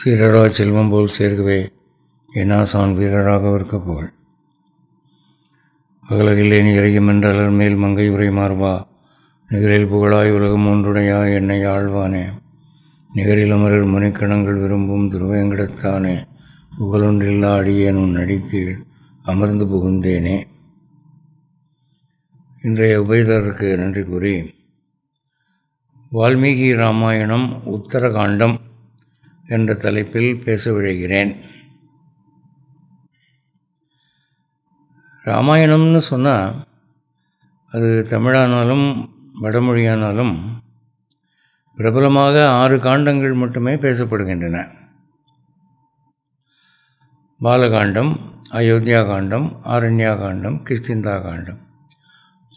சீரரா செல்வம் போல் சேர்க்கவே என்னாசான் வீரராக இருக்க புகழ் அகலகில்லே இறையும் என்றலர் மேல் மங்கை உரை மாறுவா நிகரில் புகழாய் உலகம் ஒன்றுடையா என்னை ஆழ்வானே நிகரில் அமரர் முனிக்கணங்கள் விரும்பும் துருவேங்கடத்தானே புகழொன்றில்லா அடியேன் உன் அடித்தீழ் அமர்ந்து புகுந்தேனே இன்றைய உபயதாரருக்கு நன்றி கூறி வால்மீகி ராமாயணம் உத்தரகாண்டம் என்ற தலைப்பில் பேச விழைகிறேன் ராமாயணம்னு சொன்னால் அது தமிழானாலும் வடமொழியானாலும் பிரபலமாக ஆறு காண்டங்கள் மட்டுமே பேசப்படுகின்றன பாலகாண்டம் அயோத்தியா காண்டம் ஆரண்யா காண்டம் கிஷ்கிந்தா காண்டம்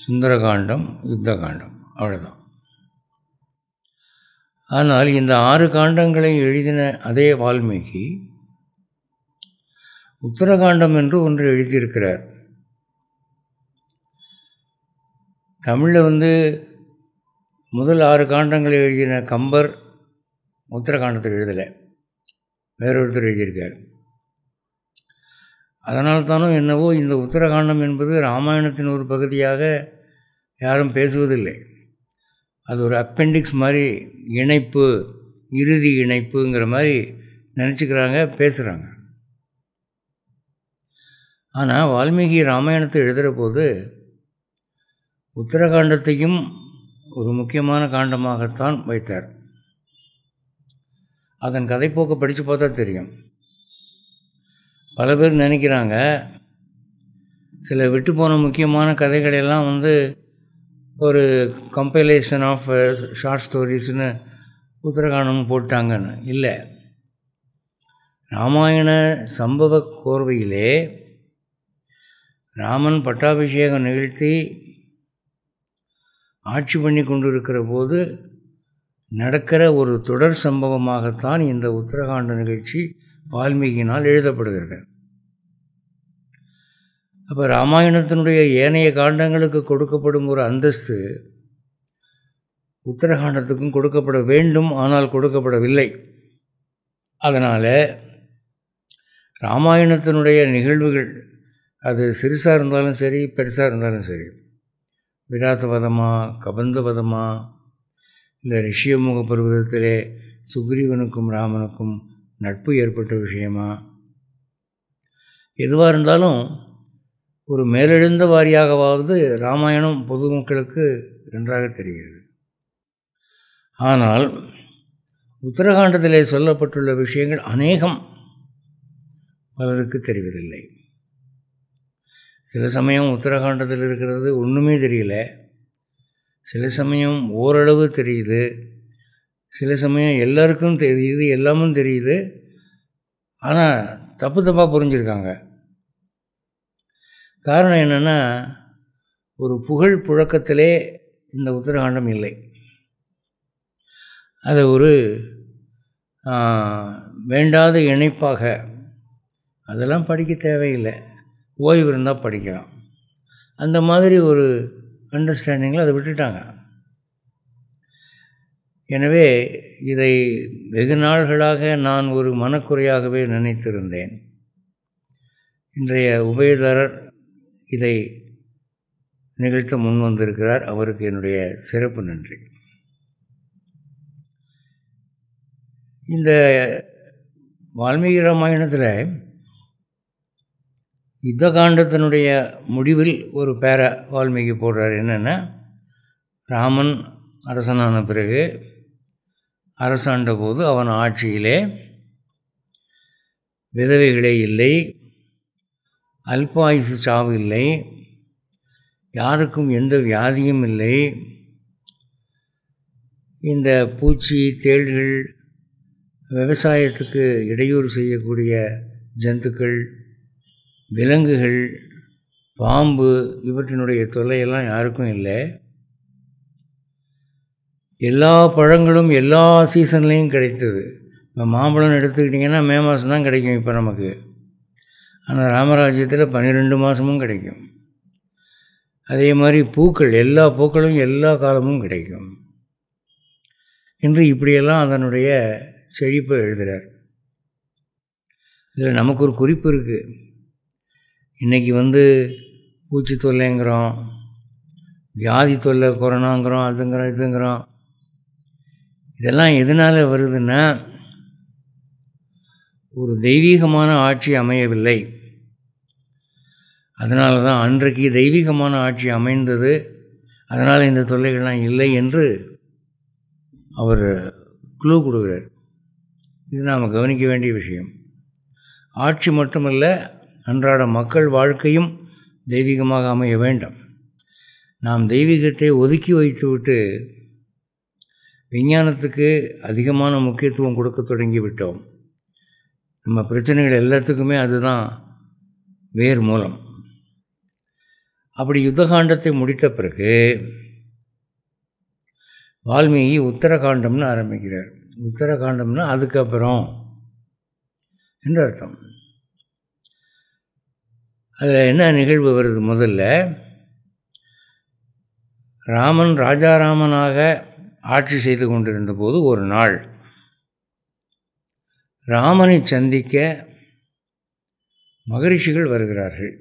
சுந்தரகாண்டம் யுத்த காண்டம் அவ்வளோதான் ஆனால் இந்த ஆறு காண்டங்களை எழுதின அதே வால்மீகி உத்தரகாண்டம் என்று ஒன்று எழுதியிருக்கிறார் தமிழில் வந்து முதல் ஆறு காண்டங்களை எழுதின கம்பர் உத்தரகாண்டத்தில் எழுதலை வேறொருத்தர் எழுதியிருக்கார் அதனால்தானும் என்னவோ இந்த உத்தரகாண்டம் என்பது ராமாயணத்தின் ஒரு பகுதியாக யாரும் பேசுவதில்லை அது ஒரு அப்பெண்டிக்ஸ் மாதிரி இணைப்பு இறுதி இணைப்புங்கிற மாதிரி நினச்சிக்கிறாங்க பேசுகிறாங்க ஆனால் வால்மீகி ராமாயணத்தை எழுதுகிற போது உத்தரகாண்டத்தையும் ஒரு முக்கியமான காண்டமாகத்தான் வைத்தார் அதன் கதைப்போக்கை படித்து பார்த்தா தெரியும் பல பேர் நினைக்கிறாங்க சில விட்டு போன முக்கியமான கதைகளெல்லாம் வந்து ஒரு கம்பைலேஷன் ஆஃப் ஷார்ட் ஸ்டோரிஸ்னு உத்தரகாண்டம் போட்டாங்கன்னு இல்லை ராமாயண சம்பவ கோர்வையிலே ராமன் பட்டாபிஷேகம் நிகழ்த்தி ஆட்சி பண்ணி கொண்டிருக்கிற போது நடக்கிற ஒரு தொடர் சம்பவமாகத்தான் இந்த உத்தரகாண்ட நிகழ்ச்சி வால்மீகினால் எழுதப்படுகிறது அப்போ ராமாயணத்தினுடைய ஏனைய காண்டங்களுக்கு கொடுக்கப்படும் ஒரு அந்தஸ்து உத்தரகாண்டத்துக்கும் கொடுக்கப்பட வேண்டும் ஆனால் கொடுக்கப்படவில்லை அதனால் ராமாயணத்தினுடைய நிகழ்வுகள் அது சிறுசாக இருந்தாலும் சரி பெருசாக இருந்தாலும் சரி விராத்தவதமா கபந்தவதமாக இந்த ரிஷியமுக பருவதத்திலே சுக்ரீவனுக்கும் ராமனுக்கும் நட்பு ஏற்பட்ட விஷயமா எதுவாக இருந்தாலும் ஒரு மேலெழுந்த வாரியாகவாவது ராமாயணம் பொதுமக்களுக்கு நன்றாக தெரிகிறது ஆனால் உத்தரகாண்டத்திலே சொல்லப்பட்டுள்ள விஷயங்கள் அநேகம் பலருக்கு தெரிவதில்லை சில சமயம் உத்தரகாண்டத்தில் இருக்கிறது ஒன்றுமே தெரியல சில சமயம் ஓரளவு தெரியுது சில சமயம் எல்லாருக்கும் தெரியுது எல்லாமும் தெரியுது ஆனால் தப்பு தப்பாக புரிஞ்சுருக்காங்க காரணம் என்னென்னா ஒரு புகழ் புழக்கத்திலே இந்த உத்தரகாண்டம் இல்லை அதை ஒரு வேண்டாத இணைப்பாக அதெல்லாம் படிக்க தேவையில்லை ஓய்வு இருந்தால் படிக்கலாம் அந்த மாதிரி ஒரு அண்டர்ஸ்டாண்டிங்கில் அதை விட்டுட்டாங்க எனவே இதை வெகு நாள்களாக நான் ஒரு மனக்குறையாகவே நினைத்திருந்தேன் இன்றைய உபயதாரர் இதை நிகழ்த்த முன் வந்திருக்கிறார் அவருக்கு என்னுடைய சிறப்பு நன்றி இந்த வால்மீகி ராமாயணத்தில் யுத்தகாண்டத்தினுடைய முடிவில் ஒரு பேர வால்மீகி போடுறார் என்னென்னா ராமன் அரசனான பிறகு அரசாண்டபோது அவன் ஆட்சியிலே விதவைகளே இல்லை அல்பாயுசு சாவு இல்லை யாருக்கும் எந்த வியாதியும் இல்லை இந்த பூச்சி தேள்கள் விவசாயத்துக்கு இடையூறு செய்யக்கூடிய ஜந்துக்கள் விலங்குகள் பாம்பு இவற்றினுடைய தொல்லையெல்லாம் யாருக்கும் இல்லை எல்லா பழங்களும் எல்லா சீசன்லேயும் கிடைத்தது இப்போ மாம்பழம் எடுத்துக்கிட்டிங்கன்னா மே மாதம் தான் கிடைக்கும் இப்போ நமக்கு ஆனால் ராமராஜ்யத்தில் பன்னிரெண்டு மாதமும் கிடைக்கும் அதே மாதிரி பூக்கள் எல்லா பூக்களும் எல்லா காலமும் கிடைக்கும் என்று இப்படியெல்லாம் அதனுடைய செழிப்பை எழுதுகிறார் இதில் நமக்கு ஒரு குறிப்பு இருக்குது இன்றைக்கி வந்து பூச்சி தொல்லைங்கிறோம் வியாதி தொல்லை கொரோனாங்கிறோம் அதுங்கிறோம் இதுங்கிறோம் இதெல்லாம் எதனால் வருதுன்னா ஒரு தெய்வீகமான ஆட்சி அமையவில்லை அதனால தான் அன்றைக்கு தெய்வீகமான ஆட்சி அமைந்தது அதனால் இந்த தொல்லைகள்லாம் இல்லை என்று அவர் குழு கொடுக்குறார் இது நாம் கவனிக்க வேண்டிய விஷயம் ஆட்சி மட்டுமல்ல அன்றாட மக்கள் வாழ்க்கையும் தெய்வீகமாக அமைய வேண்டும் நாம் தெய்வீகத்தை ஒதுக்கி வைத்துவிட்டு விஞ்ஞானத்துக்கு அதிகமான முக்கியத்துவம் கொடுக்க தொடங்கிவிட்டோம் நம்ம பிரச்சனைகள் எல்லாத்துக்குமே அதுதான் வேர் மூலம் அப்படி யுத்தகாண்டத்தை முடித்த பிறகு வால்மீகி உத்தரகாண்டம்னு ஆரம்பிக்கிறார் உத்தரகாண்டம்னா அதுக்கப்புறம் என்று அர்த்தம் அதில் என்ன நிகழ்வு வருது முதல்ல ராமன் ராஜாராமனாக ஆட்சி செய்து கொண்டிருந்த போது ஒரு நாள் ராமனை சந்திக்க மகரிஷிகள் வருகிறார்கள்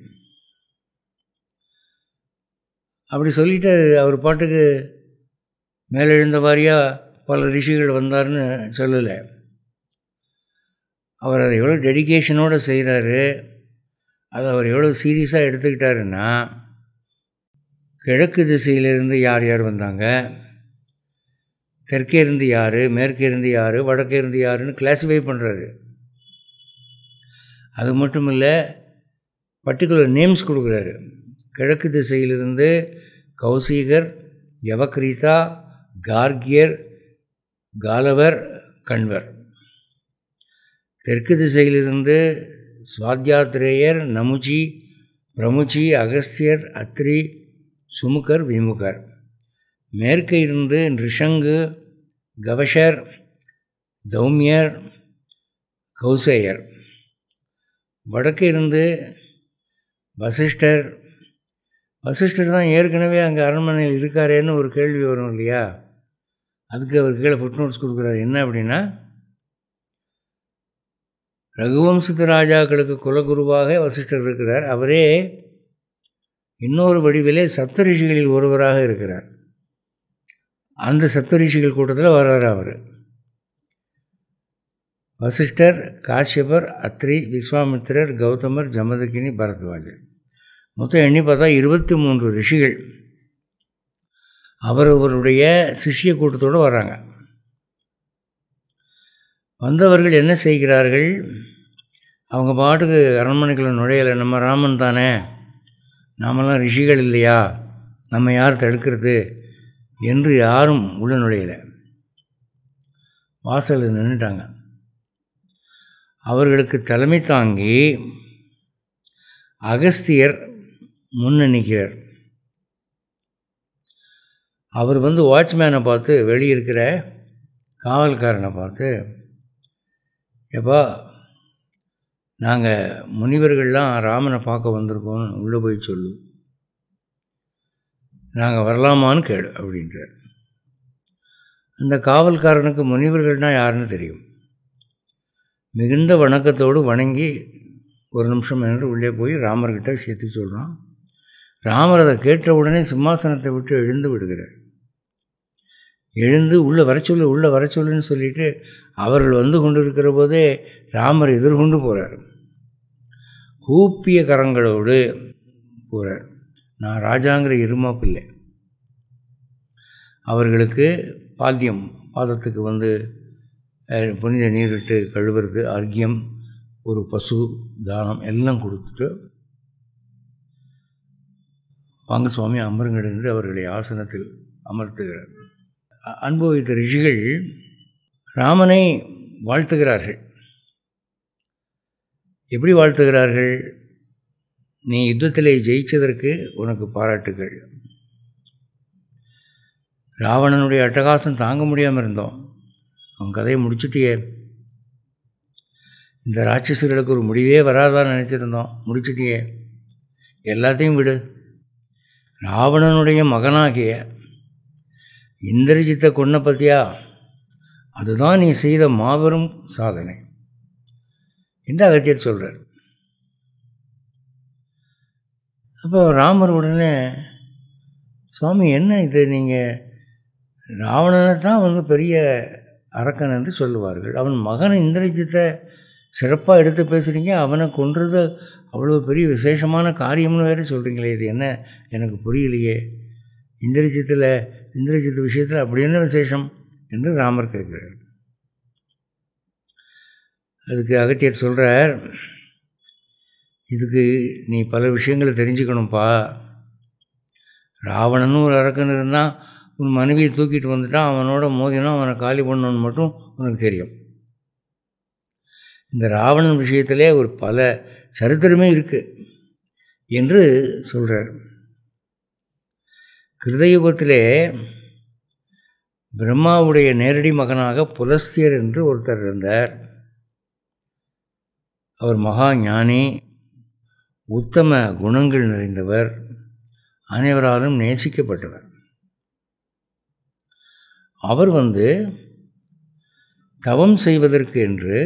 அப்படி சொல்லிவிட்டு அவர் பாட்டுக்கு மேலெழுந்த மாதிரியாக பல ரிஷிகள் வந்தார்னு சொல்லலை அவர் அதை எவ்வளோ டெடிக்கேஷனோடு செய்கிறாரு அதை அவர் எவ்வளோ சீரியஸாக எடுத்துக்கிட்டாருன்னா கிழக்கு திசையிலிருந்து யார் யார் வந்தாங்க தெற்கே இருந்து யார் மேற்கே இருந்து யார் வடக்கே இருந்து யாருன்னு கிளாஸிஃபை பண்ணுறாரு அது மட்டும் இல்லை பர்டிகுலர் நேம்ஸ் கொடுக்குறாரு கிழக்கு திசையிலிருந்து கௌசீகர் யவக்ரீதா கார்கியர் காலவர் கண்வர் தெற்கு திசையிலிருந்து சுவாத்தியாத்திரேயர் நமுஜி பிரமுஜி அகஸ்தியர் அத்ரி சுமுகர் விமுகர் மேற்கே இருந்து நிருஷங்கு கவஷர் தௌமியர் கௌசேயர் வடக்கே இருந்து வசிஷ்டர் வசிஷ்டர் தான் ஏற்கனவே அங்கே அரண்மனையில் இருக்காரேன்னு ஒரு கேள்வி வரும் இல்லையா அதுக்கு அவர் கீழே ஃபுட் நோட்ஸ் கொடுக்குறாரு என்ன அப்படின்னா ரகுவம்சத்து ராஜாக்களுக்கு குலகுருவாக வசிஷ்டர் இருக்கிறார் அவரே இன்னொரு வடிவிலே சப்தரிஷிகளில் ஒருவராக இருக்கிறார் அந்த சப்தரிஷிகள் கூட்டத்தில் வர்றார் அவர் வசிஷ்டர் காஷ்யபர் அத்ரி விஸ்வாமித்திரர் கௌதமர் ஜமதகினி பரத்வாஜர் மொத்தம் எண்ணி பார்த்தா இருபத்தி மூன்று ரிஷிகள் அவரவருடைய சிஷ்ய கூட்டத்தோடு வராங்க வந்தவர்கள் என்ன செய்கிறார்கள் அவங்க பாட்டுக்கு அரண்மனைக்குள்ள நுழையலை நம்ம ராமன் தானே நாமெல்லாம் ரிஷிகள் இல்லையா நம்ம யார் தடுக்கிறது என்று யாரும் உள்ள நுழையலை வாசலில் நின்றுட்டாங்க அவர்களுக்கு தலைமை தாங்கி அகஸ்தியர் முன்னணிக்கிறார் அவர் வந்து வாட்ச்மேனை பார்த்து வெளியிருக்கிற காவல்காரனை பார்த்து எப்பா நாங்கள் முனிவர்கள்லாம் ராமனை பார்க்க வந்திருக்கோம்னு உள்ளே போய் சொல்லு நாங்கள் வரலாமான்னு கேடு அப்படின்றார் அந்த காவல்காரனுக்கு முனிவர்கள்னால் யாருன்னு தெரியும் மிகுந்த வணக்கத்தோடு வணங்கி ஒரு நிமிஷம் என்று உள்ளே போய் ராமர்கிட்ட சேர்த்து சொல்கிறான் ராமர் அதை கேட்டவுடனே சிம்மாசனத்தை விட்டு எழுந்து விடுகிறார் எழுந்து உள்ளே வர சொல்லு உள்ளே வர சொல்லுன்னு சொல்லிட்டு அவர்கள் வந்து கொண்டிருக்கிற போதே ராமர் எதிர்கொண்டு போகிறார் கூப்பிய கரங்களோடு போகிறார் நான் ராஜாங்கிற பிள்ளை அவர்களுக்கு பாத்தியம் பாதத்துக்கு வந்து புனித நீரிட்டு கழுவுறது அர்க்கியம் ஒரு பசு தானம் எல்லாம் கொடுத்துட்டு வாங்க சுவாமி அமருங்கள் என்று அவர்களை ஆசனத்தில் அமர்த்துகிறார் அனுபவித்த ரிஷிகள் ராமனை வாழ்த்துகிறார்கள் எப்படி வாழ்த்துகிறார்கள் நீ யுத்தத்திலே ஜெயிச்சதற்கு உனக்கு பாராட்டுகள் ராவணனுடைய அட்டகாசம் தாங்க முடியாமல் இருந்தோம் அவன் கதையை முடிச்சுட்டியே இந்த ராட்சசர்களுக்கு ஒரு முடிவே வராதான்னு நினச்சிருந்தோம் முடிச்சுட்டியே எல்லாத்தையும் விடு ராவணனுடைய மகனாகிய இந்திரஜித்தை கொன்ன பற்றியா அதுதான் நீ செய்த மாபெரும் சாதனை என்று அகத்தியர் சொல்கிறார் அப்போ ராமர் உடனே சுவாமி என்ன இது நீங்கள் ராவணனை தான் வந்து பெரிய அரக்கன் என்று சொல்லுவார்கள் அவன் மகன் இந்திரஜித்தை சிறப்பாக எடுத்து பேசுகிறீங்க அவனை கொன்றது அவ்வளோ பெரிய விசேஷமான காரியம்னு வேறு சொல்கிறீங்களே இது என்ன எனக்கு புரியலையே இந்திரஜித்தில் இந்திரஜித்து விஷயத்தில் அப்படி என்ன விசேஷம் என்று ராமர் கேட்கிறார் அதுக்கு அகத்தியர் சொல்கிறார் இதுக்கு நீ பல விஷயங்களை தெரிஞ்சுக்கணும்ப்பா ராவணனும் ஒரு அரக்கன் இருந்தால் உன் மனைவியை தூக்கிட்டு வந்துட்டான் அவனோட மோதினா அவனை காலி பண்ணணும்னு மட்டும் உனக்கு தெரியும் இந்த ராவணன் விஷயத்திலே ஒரு பல சரித்திரமே இருக்குது என்று சொல்கிறார் கிருதயுகத்திலே பிரம்மாவுடைய நேரடி மகனாக புலஸ்தியர் என்று ஒருத்தர் இருந்தார் அவர் மகா ஞானி உத்தம குணங்கள் நிறைந்தவர் அனைவராலும் நேசிக்கப்பட்டவர் அவர் வந்து தவம் செய்வதற்கு என்று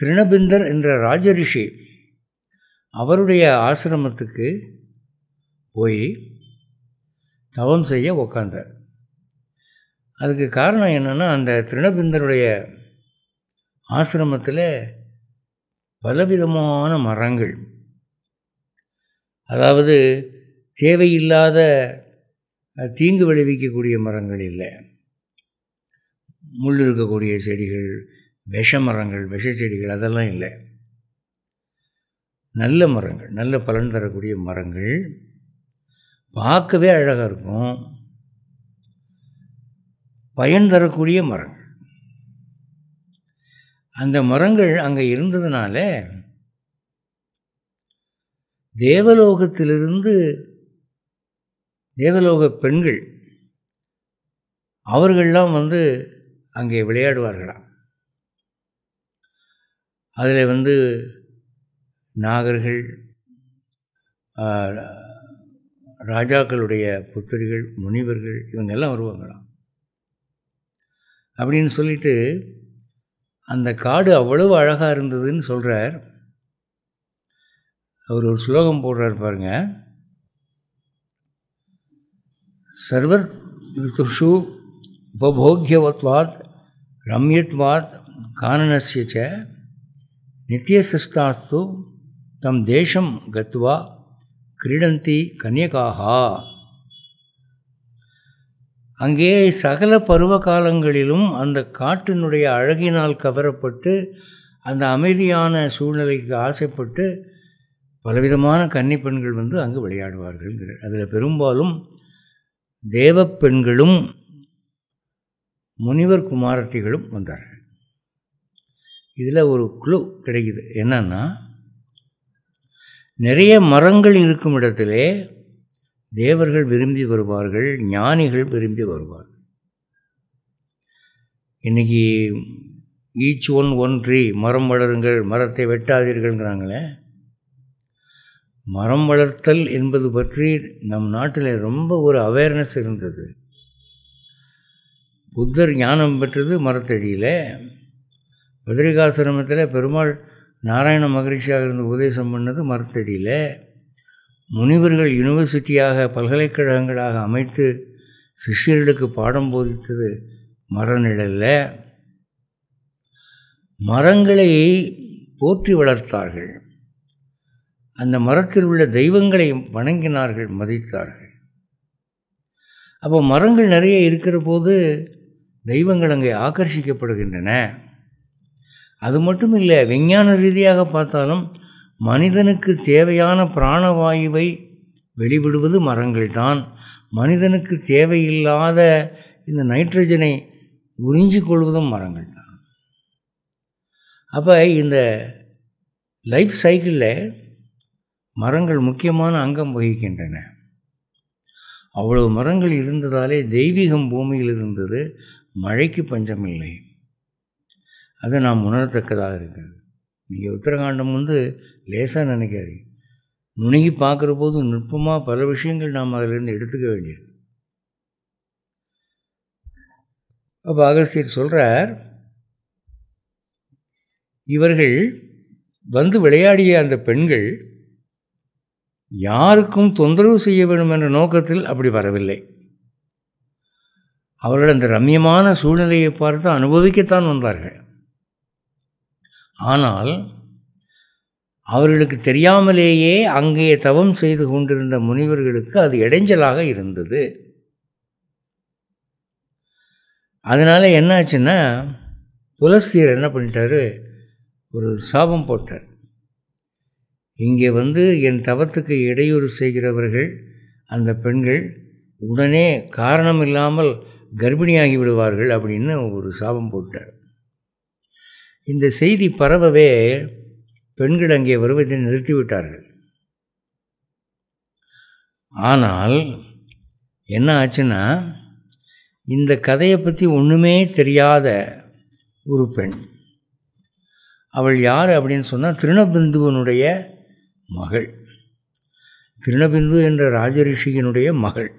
திருணபிந்தர் என்ற ராஜரிஷி அவருடைய ஆசிரமத்துக்கு போய் தவம் செய்ய உக்காந்தார் அதுக்கு காரணம் என்னென்னா அந்த திருணபிந்தருடைய ஆசிரமத்தில் பலவிதமான மரங்கள் அதாவது தேவையில்லாத தீங்கு விளைவிக்கக்கூடிய மரங்கள் இல்லை முள் இருக்கக்கூடிய செடிகள் விஷ மரங்கள் விஷ செடிகள் அதெல்லாம் இல்லை நல்ல மரங்கள் நல்ல பலன் தரக்கூடிய மரங்கள் பார்க்கவே அழகாக இருக்கும் பயன் தரக்கூடிய மரங்கள் அந்த மரங்கள் அங்கே இருந்ததுனால தேவலோகத்திலிருந்து தேவலோக பெண்கள் அவர்கள்லாம் வந்து அங்கே விளையாடுவார்களாம் அதில் வந்து நாகர்கள் ராஜாக்களுடைய புத்திரிகள் முனிவர்கள் இவங்கெல்லாம் வருவாங்களாம் அப்படின்னு சொல்லிட்டு அந்த காடு அவ்வளவு அழகாக இருந்ததுன்னு சொல்கிறார் அவர் ஒரு ஸ்லோகம் போடுறார் பாருங்க சர்வர் ரித்துஷு உபபோக்யவத்வாத் ரம்யத்வாத் காணனசிய நித்தியசிஷ்டாஸ்து தம் தேசம் கத்வா கிரீடந்தி கன்யகாக அங்கே சகல பருவ காலங்களிலும் அந்த காட்டினுடைய அழகினால் கவரப்பட்டு அந்த அமைதியான சூழ்நிலைக்கு ஆசைப்பட்டு பலவிதமான கன்னி பெண்கள் வந்து அங்கு விளையாடுவார்கள் அதில் பெரும்பாலும் தேவ பெண்களும் முனிவர் குமாரத்திகளும் வந்தார்கள் இதில் ஒரு குழு கிடைக்குது என்னென்னா நிறைய மரங்கள் இருக்கும் இடத்திலே தேவர்கள் விரும்பி வருவார்கள் ஞானிகள் விரும்பி வருவார்கள் இன்றைக்கி ஈச் ஒன் ஒன் மரம் வளருங்கள் மரத்தை வெட்டாதீர்கள்ங்கிறாங்களே மரம் வளர்த்தல் என்பது பற்றி நம் நாட்டில் ரொம்ப ஒரு அவேர்னஸ் இருந்தது புத்தர் ஞானம் பெற்றது மரத்தடியில் பத்ரிகாசிரமத்தில் பெருமாள் நாராயண மகரிஷியாக இருந்து உபதேசம் பண்ணது மரத்தடியில் முனிவர்கள் யூனிவர்சிட்டியாக பல்கலைக்கழகங்களாக அமைத்து சிஷ்யர்களுக்கு பாடம் போதித்தது மரநிழல்ல மரங்களை போற்றி வளர்த்தார்கள் அந்த மரத்தில் உள்ள தெய்வங்களை வணங்கினார்கள் மதித்தார்கள் அப்போ மரங்கள் நிறைய இருக்கிற போது தெய்வங்கள் அங்கே ஆக்கர்ஷிக்கப்படுகின்றன அது மட்டும் இல்லை விஞ்ஞான ரீதியாக பார்த்தாலும் மனிதனுக்கு தேவையான பிராணவாயுவை வெளிவிடுவது மரங்கள் தான் மனிதனுக்கு தேவையில்லாத இந்த நைட்ரஜனை உறிஞ்சிக் கொள்வதும் மரங்கள் தான் அப்போ இந்த லைஃப் சைக்கிளில் மரங்கள் முக்கியமான அங்கம் வகிக்கின்றன அவ்வளவு மரங்கள் இருந்ததாலே தெய்வீகம் பூமியில் இருந்தது மழைக்கு பஞ்சமில்லை அதை நாம் உணரத்தக்கதாக இருக்கிறது நீங்கள் உத்தரகாண்டம் வந்து லேசாக நினைக்காதீங்க நுணுகி பார்க்குற போது நுட்பமாக பல விஷயங்கள் நாம் அதிலிருந்து எடுத்துக்க வேண்டியிருக்கு அப்போ அகஸ்தியர் சொல்கிறார் இவர்கள் வந்து விளையாடிய அந்த பெண்கள் யாருக்கும் தொந்தரவு செய்ய வேண்டும் என்ற நோக்கத்தில் அப்படி வரவில்லை அவர்கள் அந்த ரம்யமான சூழ்நிலையை பார்த்து அனுபவிக்கத்தான் வந்தார்கள் ஆனால் அவர்களுக்கு தெரியாமலேயே அங்கே தவம் செய்து கொண்டிருந்த முனிவர்களுக்கு அது இடைஞ்சலாக இருந்தது அதனால் என்னாச்சுன்னா துளசியர் என்ன பண்ணிட்டாரு ஒரு சாபம் போட்டார் இங்கே வந்து என் தவத்துக்கு இடையூறு செய்கிறவர்கள் அந்த பெண்கள் உடனே காரணம் இல்லாமல் கர்ப்பிணியாகி விடுவார்கள் அப்படின்னு ஒரு சாபம் போட்டார் இந்த செய்தி பரவவே பெண்கள் அங்கே வருவதை நிறுத்திவிட்டார்கள் ஆனால் என்ன ஆச்சுன்னா இந்த கதையை பற்றி ஒன்றுமே தெரியாத ஒரு பெண் அவள் யார் அப்படின்னு சொன்னால் திருணபிந்துவனுடைய மகள் திருணபிந்து என்ற ராஜரிஷியினுடைய மகள்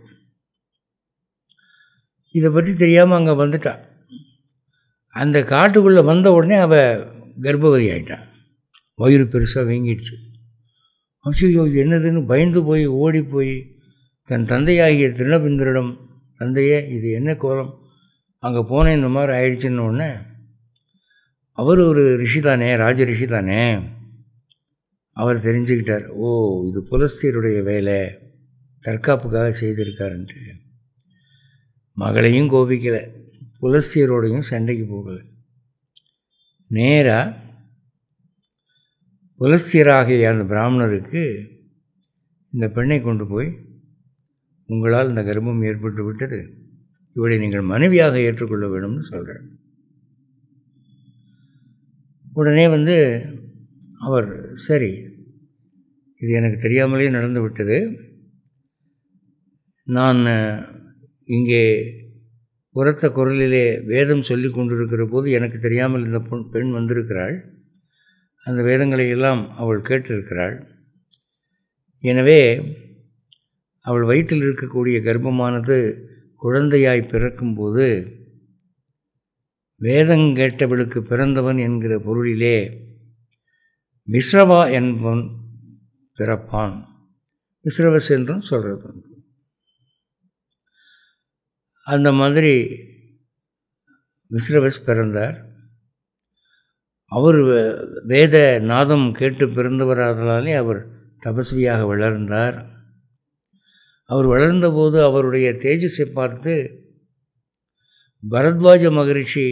இதை பற்றி தெரியாமல் அங்கே வந்துட்டாள் அந்த காட்டுக்குள்ளே வந்த உடனே அவள் கர்ப்பவதி ஆகிட்டான் வயிறு பெருசாக வீங்கிடுச்சு அச்சோ இது என்னதுன்னு பயந்து போய் ஓடி போய் தன் தந்தையாகிய திருநபிந்திரிடம் தந்தையே இது என்ன கோலம் அங்கே போனேன் இந்த மாதிரி ஆயிடுச்சுன்னு அவர் ஒரு ரிஷி தானே ராஜ ரிஷி தானே அவர் தெரிஞ்சுக்கிட்டார் ஓ இது புலஸ்தியருடைய வேலை தற்காப்புக்காக செய்திருக்காருன்ட்டு மகளையும் கோபிக்கலை புலஸ்தியரோடையும் சண்டைக்கு போகலை நேராக புலஸ்தியராகிய அந்த பிராமணருக்கு இந்த பெண்ணை கொண்டு போய் உங்களால் இந்த கர்ப்பம் ஏற்பட்டு விட்டது இவளை நீங்கள் மனைவியாக ஏற்றுக்கொள்ள வேணும்னு சொல்கிறார் உடனே வந்து அவர் சரி இது எனக்கு தெரியாமலே நடந்து விட்டது நான் இங்கே உரத்த குரலிலே வேதம் சொல்லி கொண்டிருக்கிற போது எனக்கு தெரியாமல் இந்த பெண் வந்திருக்கிறாள் அந்த வேதங்களை எல்லாம் அவள் கேட்டிருக்கிறாள் எனவே அவள் வயிற்றில் இருக்கக்கூடிய கர்ப்பமானது குழந்தையாய் பிறக்கும்போது வேதம் கேட்டவளுக்கு பிறந்தவன் என்கிற பொருளிலே மிஸ்ரவா என்பவன் பிறப்பான் மிஸ்ரவஸ் என்றும் சொல்கிறது அந்த மாதிரி விஸ்ரவஸ் பிறந்தார் அவர் வேத நாதம் கேட்டு பிறந்தவராதலாலே அவர் தபஸ்வியாக வளர்ந்தார் அவர் வளர்ந்தபோது அவருடைய தேஜஸை பார்த்து பரத்வாஜ மகரிஷி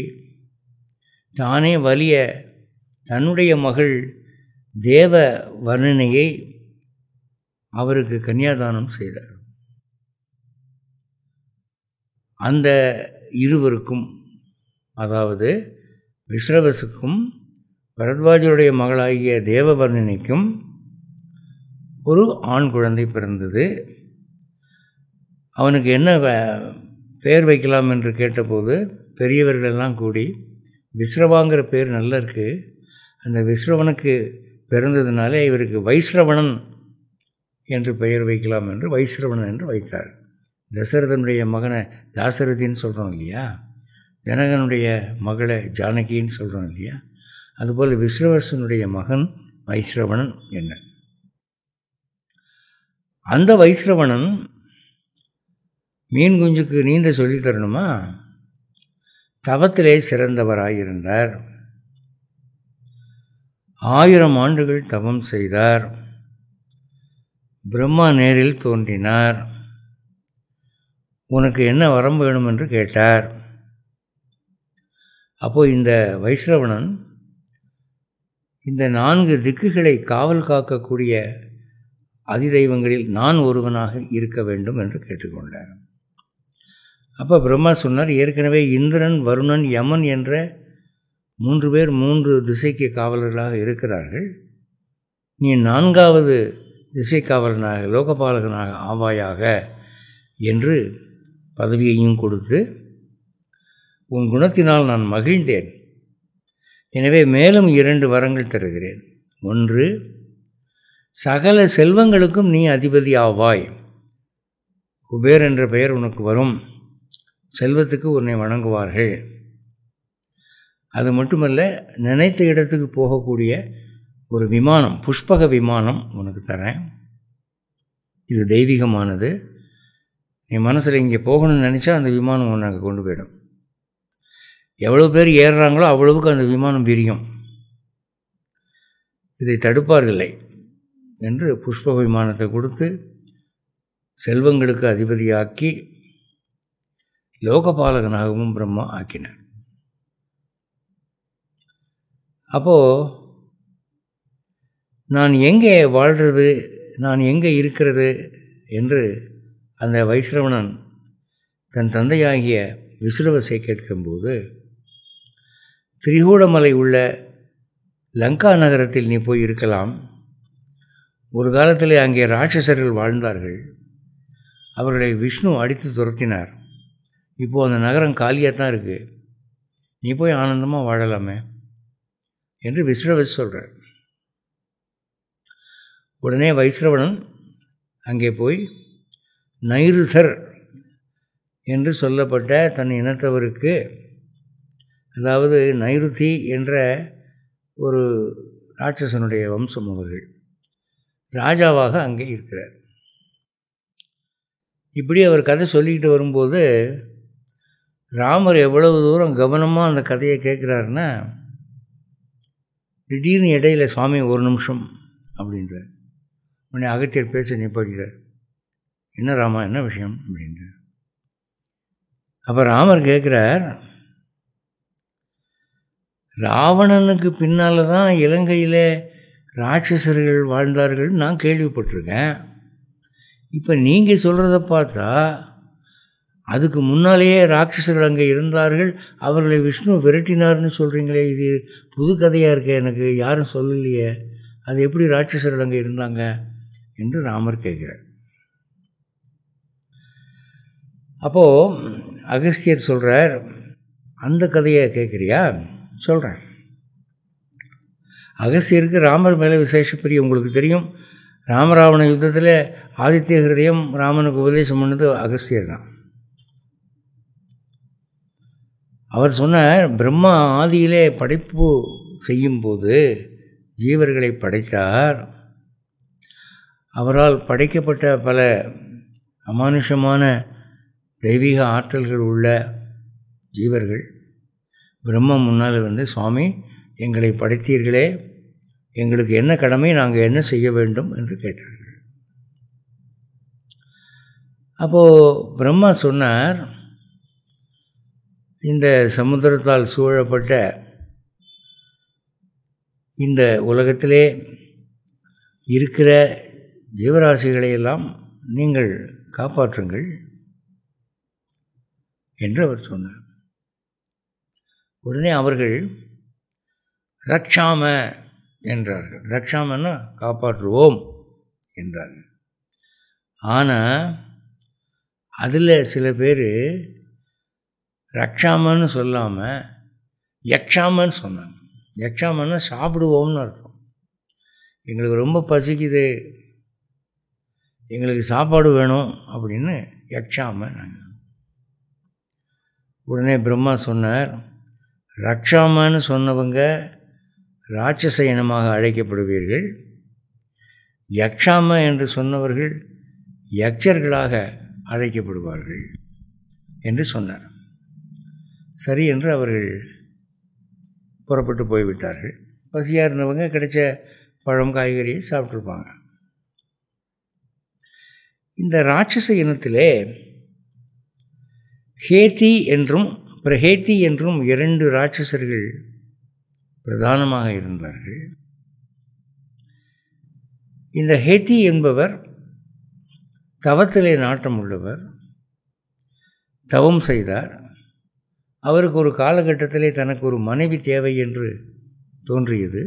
தானே வலிய தன்னுடைய மகள் தேவ வர்ணனையை அவருக்கு கன்னியாதானம் செய்தார் அந்த இருவருக்கும் அதாவது விஸ்ரவசுக்கும் பரத்வாஜருடைய மகளாகிய தேவவர்ணினிக்கும் ஒரு ஆண் குழந்தை பிறந்தது அவனுக்கு என்ன பெயர் வைக்கலாம் என்று கேட்டபோது பெரியவர்களெல்லாம் கூடி விஸ்ரவாங்கிற பேர் நல்லா இருக்குது அந்த விஸ்ரவனுக்கு பிறந்ததுனாலே இவருக்கு வைஸ்ரவணன் என்று பெயர் வைக்கலாம் என்று வைஸ்ரவணன் என்று வைத்தார் தசரதனுடைய மகனை தாசரதின்னு சொல்கிறோம் இல்லையா ஜனகனுடைய மகளை ஜானகின்னு சொல்கிறோம் இல்லையா அதுபோல் விஸ்ரவசனுடைய மகன் வைஸ்ரவணன் என்ன அந்த வைஸ்ரவணன் மீன் குஞ்சுக்கு நீந்த சொல்லி தரணுமா தவத்திலே சிறந்தவராயிருந்தார் ஆயிரம் ஆண்டுகள் தவம் செய்தார் பிரம்மா நேரில் தோன்றினார் உனக்கு என்ன வரம் வேணும் என்று கேட்டார் அப்போது இந்த வைஸ்ரவணன் இந்த நான்கு திக்குகளை காவல் காக்கக்கூடிய அதிதெய்வங்களில் நான் ஒருவனாக இருக்க வேண்டும் என்று கேட்டுக்கொண்டார் அப்போ பிரம்மா சொன்னார் ஏற்கனவே இந்திரன் வருணன் யமன் என்ற மூன்று பேர் மூன்று திசைக்கு காவலர்களாக இருக்கிறார்கள் நீ நான்காவது திசை காவலனாக லோகபாலகனாக ஆவாயாக என்று பதவியையும் கொடுத்து உன் குணத்தினால் நான் மகிழ்ந்தேன் எனவே மேலும் இரண்டு வரங்கள் தருகிறேன் ஒன்று சகல செல்வங்களுக்கும் நீ அதிபதி ஆவாய் குபேர் என்ற பெயர் உனக்கு வரும் செல்வத்துக்கு உன்னை வணங்குவார்கள் அது மட்டுமல்ல நினைத்த இடத்துக்கு போகக்கூடிய ஒரு விமானம் புஷ்பக விமானம் உனக்கு தரேன் இது தெய்வீகமானது நீ மனசில் இங்கே போகணும்னு நினச்சா அந்த விமானம் உன்னை கொண்டு போயிடும் எவ்வளோ பேர் ஏறுறாங்களோ அவ்வளவுக்கு அந்த விமானம் விரியும் இதை தடுப்பார்களை என்று புஷ்ப விமானத்தை கொடுத்து செல்வங்களுக்கு அதிபதியாக்கி லோகபாலகனாகவும் பிரம்மா ஆக்கினார் அப்போது நான் எங்கே வாழ்கிறது நான் எங்கே இருக்கிறது என்று அந்த வைஸ்ரவணன் தன் தந்தையாகிய விசுரவசை கேட்கும்போது திரிகூடமலை உள்ள லங்கா நகரத்தில் நீ போய் இருக்கலாம் ஒரு காலத்தில் அங்கே ராட்சசர்கள் வாழ்ந்தார்கள் அவர்களை விஷ்ணு அடித்து துரத்தினார் இப்போது அந்த நகரம் காலியாக தான் இருக்குது நீ போய் ஆனந்தமாக வாழலாமே என்று விஸ்ரவஸ் சொல்கிறார் உடனே வைஸ்ரவணன் அங்கே போய் நைருதர் என்று சொல்லப்பட்ட தன் இனத்தவருக்கு அதாவது நைருதி என்ற ஒரு ராட்சசனுடைய வம்சம் அவர்கள் ராஜாவாக அங்கே இருக்கிறார் இப்படி அவர் கதை சொல்லிக்கிட்டு வரும்போது ராமர் எவ்வளவு தூரம் கவனமாக அந்த கதையை கேட்குறாருன்னா திடீர்னு இடையில் சுவாமி ஒரு நிமிஷம் அப்படின்றார் உடனே அகத்தியர் பேச நிப்பாடுகிறார் என்ன ராமா என்ன விஷயம் அப்படின்ட்டு அப்போ ராமர் கேட்குறார் ராவணனுக்கு பின்னால் தான் இலங்கையில் ராட்சசர்கள் வாழ்ந்தார்கள் நான் கேள்விப்பட்டிருக்கேன் இப்போ நீங்கள் சொல்கிறத பார்த்தா அதுக்கு முன்னாலேயே ராட்சசர்கள் அங்கே இருந்தார்கள் அவர்களை விஷ்ணு விரட்டினார்னு சொல்கிறீங்களே இது புது கதையாக இருக்க எனக்கு யாரும் சொல்லலையே அது எப்படி ராட்சசர்கள் அங்கே இருந்தாங்க என்று ராமர் கேட்குறார் அப்போது அகஸ்தியர் சொல்கிறார் அந்த கதையை கேட்குறியா சொல்கிறேன் அகஸ்தியருக்கு ராமர் மேலே விசேஷ பிரியம் உங்களுக்கு தெரியும் ராமராவண யுத்தத்தில் ஆதித்ய ஹிருதயம் ராமனுக்கு உபதேசம் பண்ணது அகஸ்தியர் தான் அவர் சொன்னார் பிரம்மா ஆதியிலே படைப்பு செய்யும்போது ஜீவர்களை படைத்தார் அவரால் படைக்கப்பட்ட பல அமானுஷமான தெய்வீக ஆற்றல்கள் உள்ள ஜீவர்கள் பிரம்ம முன்னால் வந்து சுவாமி எங்களை படைத்தீர்களே எங்களுக்கு என்ன கடமை நாங்கள் என்ன செய்ய வேண்டும் என்று கேட்டார்கள் அப்போது பிரம்மா சொன்னார் இந்த சமுத்திரத்தால் சூழப்பட்ட இந்த உலகத்திலே இருக்கிற ஜீவராசிகளையெல்லாம் நீங்கள் காப்பாற்றுங்கள் என்று அவர் சொன்னார் உடனே அவர்கள் ரக்ஷாம என்றார்கள் ரக்ஷாமன்னா காப்பாற்றுவோம் என்றார்கள் ஆனால் அதில் சில பேர் ரக்ஷாமன்னு சொல்லாமல் யக்ஷாமன்னு சொன்னாங்க யக்ஷாமன்னா சாப்பிடுவோம்னு அர்த்தம் எங்களுக்கு ரொம்ப பசிக்குது எங்களுக்கு சாப்பாடு வேணும் அப்படின்னு யக்ஷாமன் நாங்கள் உடனே பிரம்மா சொன்னார் ரக்ஷாமான்னு சொன்னவங்க ராட்சச இனமாக அழைக்கப்படுவீர்கள் யக்ஷாமா என்று சொன்னவர்கள் யக்ஷர்களாக அழைக்கப்படுவார்கள் என்று சொன்னார் சரி என்று அவர்கள் புறப்பட்டு போய்விட்டார்கள் பசியாக இருந்தவங்க கிடைச்ச பழம் காய்கறியை சாப்பிட்ருப்பாங்க இந்த ராட்சச இனத்திலே ஹேத்தி என்றும் பிரஹேத்தி என்றும் இரண்டு ராட்சசர்கள் பிரதானமாக இருந்தார்கள் இந்த ஹேத்தி என்பவர் தவத்திலே நாட்டம் உள்ளவர் தவம் செய்தார் அவருக்கு ஒரு காலகட்டத்திலே தனக்கு ஒரு மனைவி தேவை என்று தோன்றியது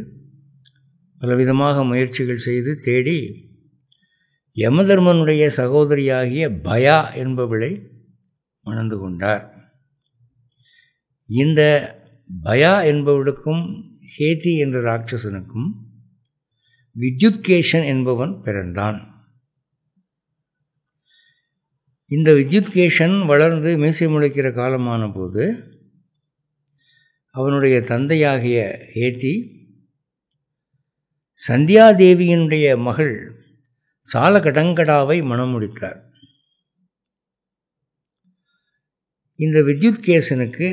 பலவிதமாக முயற்சிகள் செய்து தேடி யமதர்மனுடைய சகோதரியாகிய பயா என்பவளை உணர்ந்து கொண்டார் இந்த பயா என்பவளுக்கும் ஹேதி என்ற ராட்சசனுக்கும் வித்யுத்கேஷன் என்பவன் பிறந்தான் இந்த வித்யுத்கேஷன் வளர்ந்து மீசை முளைக்கிற காலமான போது அவனுடைய தந்தையாகிய ஹேதி சந்தியாதேவியினுடைய மகள் சாலகடங்கடாவை மனம் முடித்தார் இந்த வித்யுத் கேசனுக்கு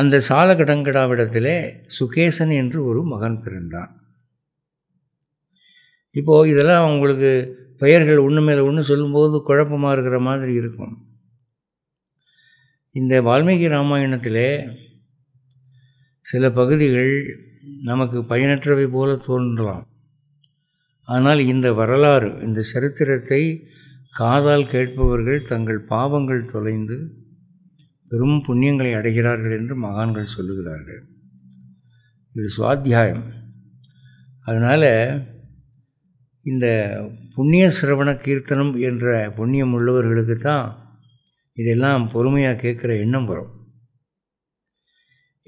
அந்த சாலகடங்கடாவிடத்தில் சுகேசன் என்று ஒரு மகன் பிறந்தான் இப்போது இதெல்லாம் அவங்களுக்கு பெயர்கள் ஒன்று மேலே ஒன்று சொல்லும்போது குழப்பமாக இருக்கிற மாதிரி இருக்கும் இந்த வால்மீகி ராமாயணத்தில் சில பகுதிகள் நமக்கு பயனற்றவை போல தோன்றலாம் ஆனால் இந்த வரலாறு இந்த சரித்திரத்தை காதால் கேட்பவர்கள் தங்கள் பாவங்கள் தொலைந்து பெரும் புண்ணியங்களை அடைகிறார்கள் என்று மகான்கள் சொல்லுகிறார்கள் இது சுவாத்தியாயம் அதனால் இந்த புண்ணிய சிரவண கீர்த்தனம் என்ற புண்ணியம் உள்ளவர்களுக்கு தான் இதெல்லாம் பொறுமையாக கேட்குற எண்ணம் வரும்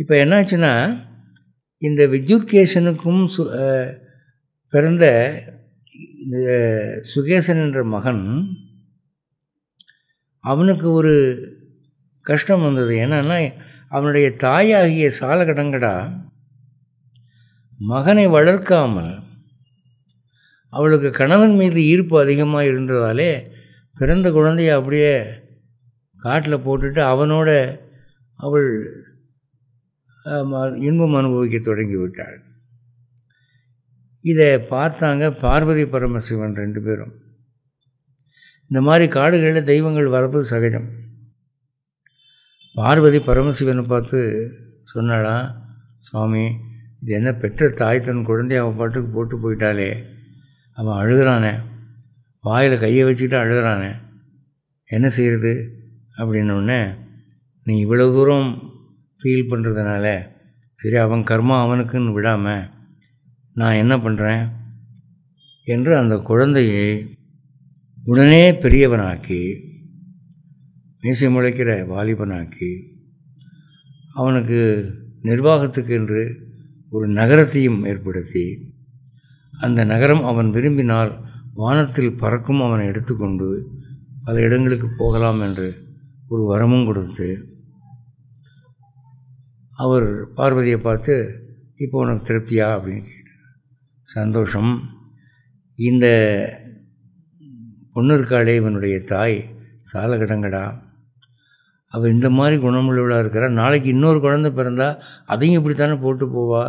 இப்போ என்னாச்சுன்னா இந்த வித்யுத் சு பிறந்த இந்த சுகேசன் என்ற மகன் அவனுக்கு ஒரு கஷ்டம் வந்தது என்னென்னா அவனுடைய தாயாகிய சாலகடங்கடா மகனை வளர்க்காமல் அவளுக்கு கணவன் மீது ஈர்ப்பு அதிகமாக இருந்ததாலே பிறந்த குழந்தைய அப்படியே காட்டில் போட்டுட்டு அவனோட அவள் இன்பம் அனுபவிக்க தொடங்கிவிட்டாள் இதை பார்த்தாங்க பார்வதி பரமசிவன் ரெண்டு பேரும் இந்த மாதிரி காடுகளில் தெய்வங்கள் வரது சகஜம் பார்வதி பரமசிவனை பார்த்து சொன்னாளா சுவாமி இது என்ன பெற்ற தாய் தன் குழந்தைய அவன் பாட்டுக்கு போட்டு போயிட்டாலே அவன் அழுகிறானே வாயில் கையை வச்சுக்கிட்டு அழுகிறானே என்ன செய்கிறது அப்படின்னோடனே நீ இவ்வளோ தூரம் ஃபீல் பண்ணுறதுனால சரி அவன் கர்மா அவனுக்குன்னு விடாமல் நான் என்ன பண்ணுறேன் என்று அந்த குழந்தையை உடனே பெரியவனாக்கி மீசை முளைக்கிற வாலிபனாக்கி அவனுக்கு நிர்வாகத்துக்கு என்று ஒரு நகரத்தையும் ஏற்படுத்தி அந்த நகரம் அவன் விரும்பினால் வானத்தில் பறக்கும் அவனை எடுத்துக்கொண்டு பல இடங்களுக்கு போகலாம் என்று ஒரு வரமும் கொடுத்து அவர் பார்வதியை பார்த்து இப்போ உனக்கு திருப்தியா அப்படின்னு சந்தோஷம் இந்த இருக்காளே இவனுடைய தாய் சாலகடங்கடா அவள் இந்த மாதிரி குணமுள்ளவளாக இருக்கிறா நாளைக்கு இன்னொரு குழந்த பிறந்தால் அதையும் இப்படித்தானே போட்டு போவா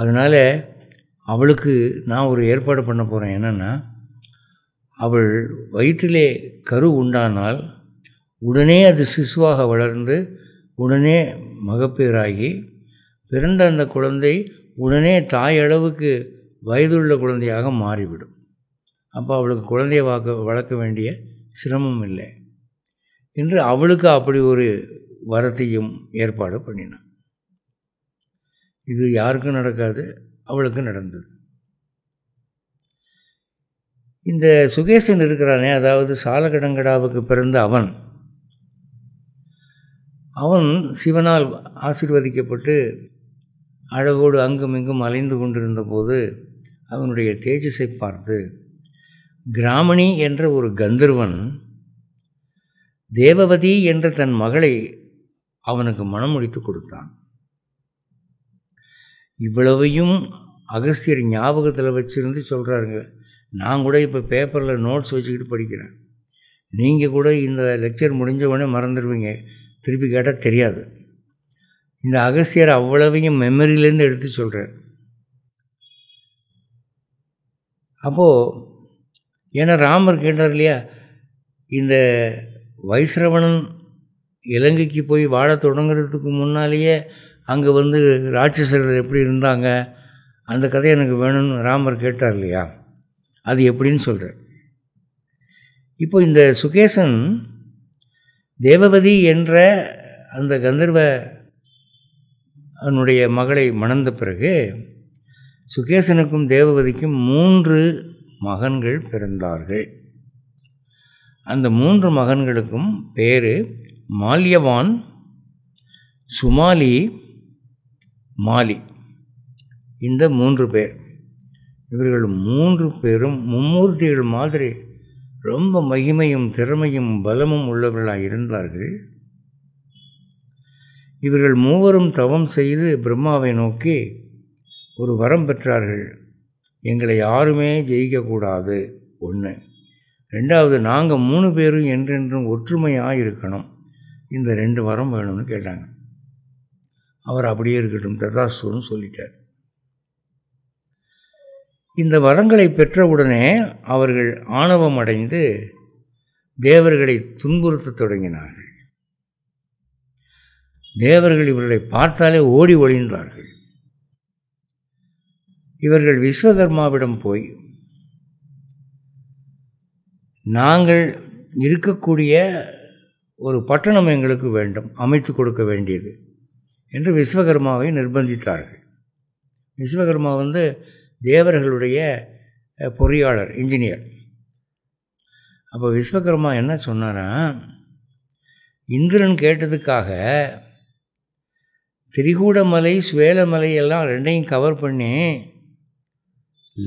அதனால் அவளுக்கு நான் ஒரு ஏற்பாடு பண்ண போகிறேன் என்னென்னா அவள் வயிற்றிலே கரு உண்டானால் உடனே அது சிசுவாக வளர்ந்து உடனே மகப்பேராகி பிறந்த அந்த குழந்தை உடனே தாய் அளவுக்கு வயதுள்ள குழந்தையாக மாறிவிடும் அப்போ அவளுக்கு குழந்தைய வாக்க வளர்க்க வேண்டிய சிரமம் இல்லை என்று அவளுக்கு அப்படி ஒரு வரத்தையும் ஏற்பாடு பண்ணினான் இது யாருக்கும் நடக்காது அவளுக்கு நடந்தது இந்த சுகேசன் இருக்கிறானே அதாவது சாலகடங்கடாவுக்கு பிறந்த அவன் அவன் சிவனால் ஆசிர்வதிக்கப்பட்டு அழகோடு அங்கும் இங்கும் அலைந்து கொண்டிருந்த போது அவனுடைய தேஜஸை பார்த்து கிராமணி என்ற ஒரு கந்தர்வன் தேவவதி என்ற தன் மகளை அவனுக்கு மனம் முடித்து கொடுத்தான் இவ்வளவையும் அகஸ்தியர் ஞாபகத்தில் வச்சுருந்து சொல்கிறாருங்க நான் கூட இப்போ பேப்பரில் நோட்ஸ் வச்சுக்கிட்டு படிக்கிறேன் நீங்கள் கூட இந்த லெக்சர் முடிஞ்ச உடனே மறந்துடுவீங்க திருப்பி கேட்டால் தெரியாது இந்த அகஸ்தியர் அவ்வளவையும் மெமரியிலேருந்து எடுத்து சொல்கிறார் அப்போது ஏன்னா ராமர் கேட்டார் இல்லையா இந்த வைஸ்ரவணன் இலங்கைக்கு போய் வாழ தொடங்குறதுக்கு முன்னாலேயே அங்கே வந்து ராட்சசர்கள் எப்படி இருந்தாங்க அந்த கதை எனக்கு வேணும்னு ராமர் கேட்டார் இல்லையா அது எப்படின்னு சொல்கிறார் இப்போ இந்த சுகேசன் தேவவதி என்ற அந்த கந்தர்வ அவனுடைய மகளை மணந்த பிறகு சுகேசனுக்கும் தேவவதிக்கும் மூன்று மகன்கள் பிறந்தார்கள் அந்த மூன்று மகன்களுக்கும் பேர் மால்யவான் சுமாலி மாலி இந்த மூன்று பேர் இவர்கள் மூன்று பேரும் மும்மூர்த்திகள் மாதிரி ரொம்ப மகிமையும் திறமையும் பலமும் உள்ளவர்களாக இருந்தார்கள் இவர்கள் மூவரும் தவம் செய்து பிரம்மாவை நோக்கி ஒரு வரம் பெற்றார்கள் எங்களை யாருமே ஜெயிக்கக்கூடாது ஒன்று ரெண்டாவது நாங்கள் மூணு பேரும் என்றென்றும் ஒற்றுமையாக இருக்கணும் இந்த ரெண்டு வரம் வேணும்னு கேட்டாங்க அவர் அப்படியே இருக்கட்டும் ததாசுன்னு சொல்லிட்டார் இந்த வரங்களை பெற்றவுடனே அவர்கள் ஆணவம் அடைந்து தேவர்களை துன்புறுத்த தொடங்கினார்கள் தேவர்கள் இவர்களை பார்த்தாலே ஓடி ஒழிகின்றார்கள் இவர்கள் விஸ்வகர்மாவிடம் போய் நாங்கள் இருக்கக்கூடிய ஒரு பட்டணம் எங்களுக்கு வேண்டும் அமைத்து கொடுக்க வேண்டியது என்று விஸ்வகர்மாவை நிர்பந்தித்தார்கள் விஸ்வகர்மா வந்து தேவர்களுடைய பொறியாளர் இன்ஜினியர் அப்போ விஸ்வகர்மா என்ன சொன்னாரா இந்திரன் கேட்டதுக்காக திரிகூடமலை சுவேலமலை எல்லாம் ரெண்டையும் கவர் பண்ணி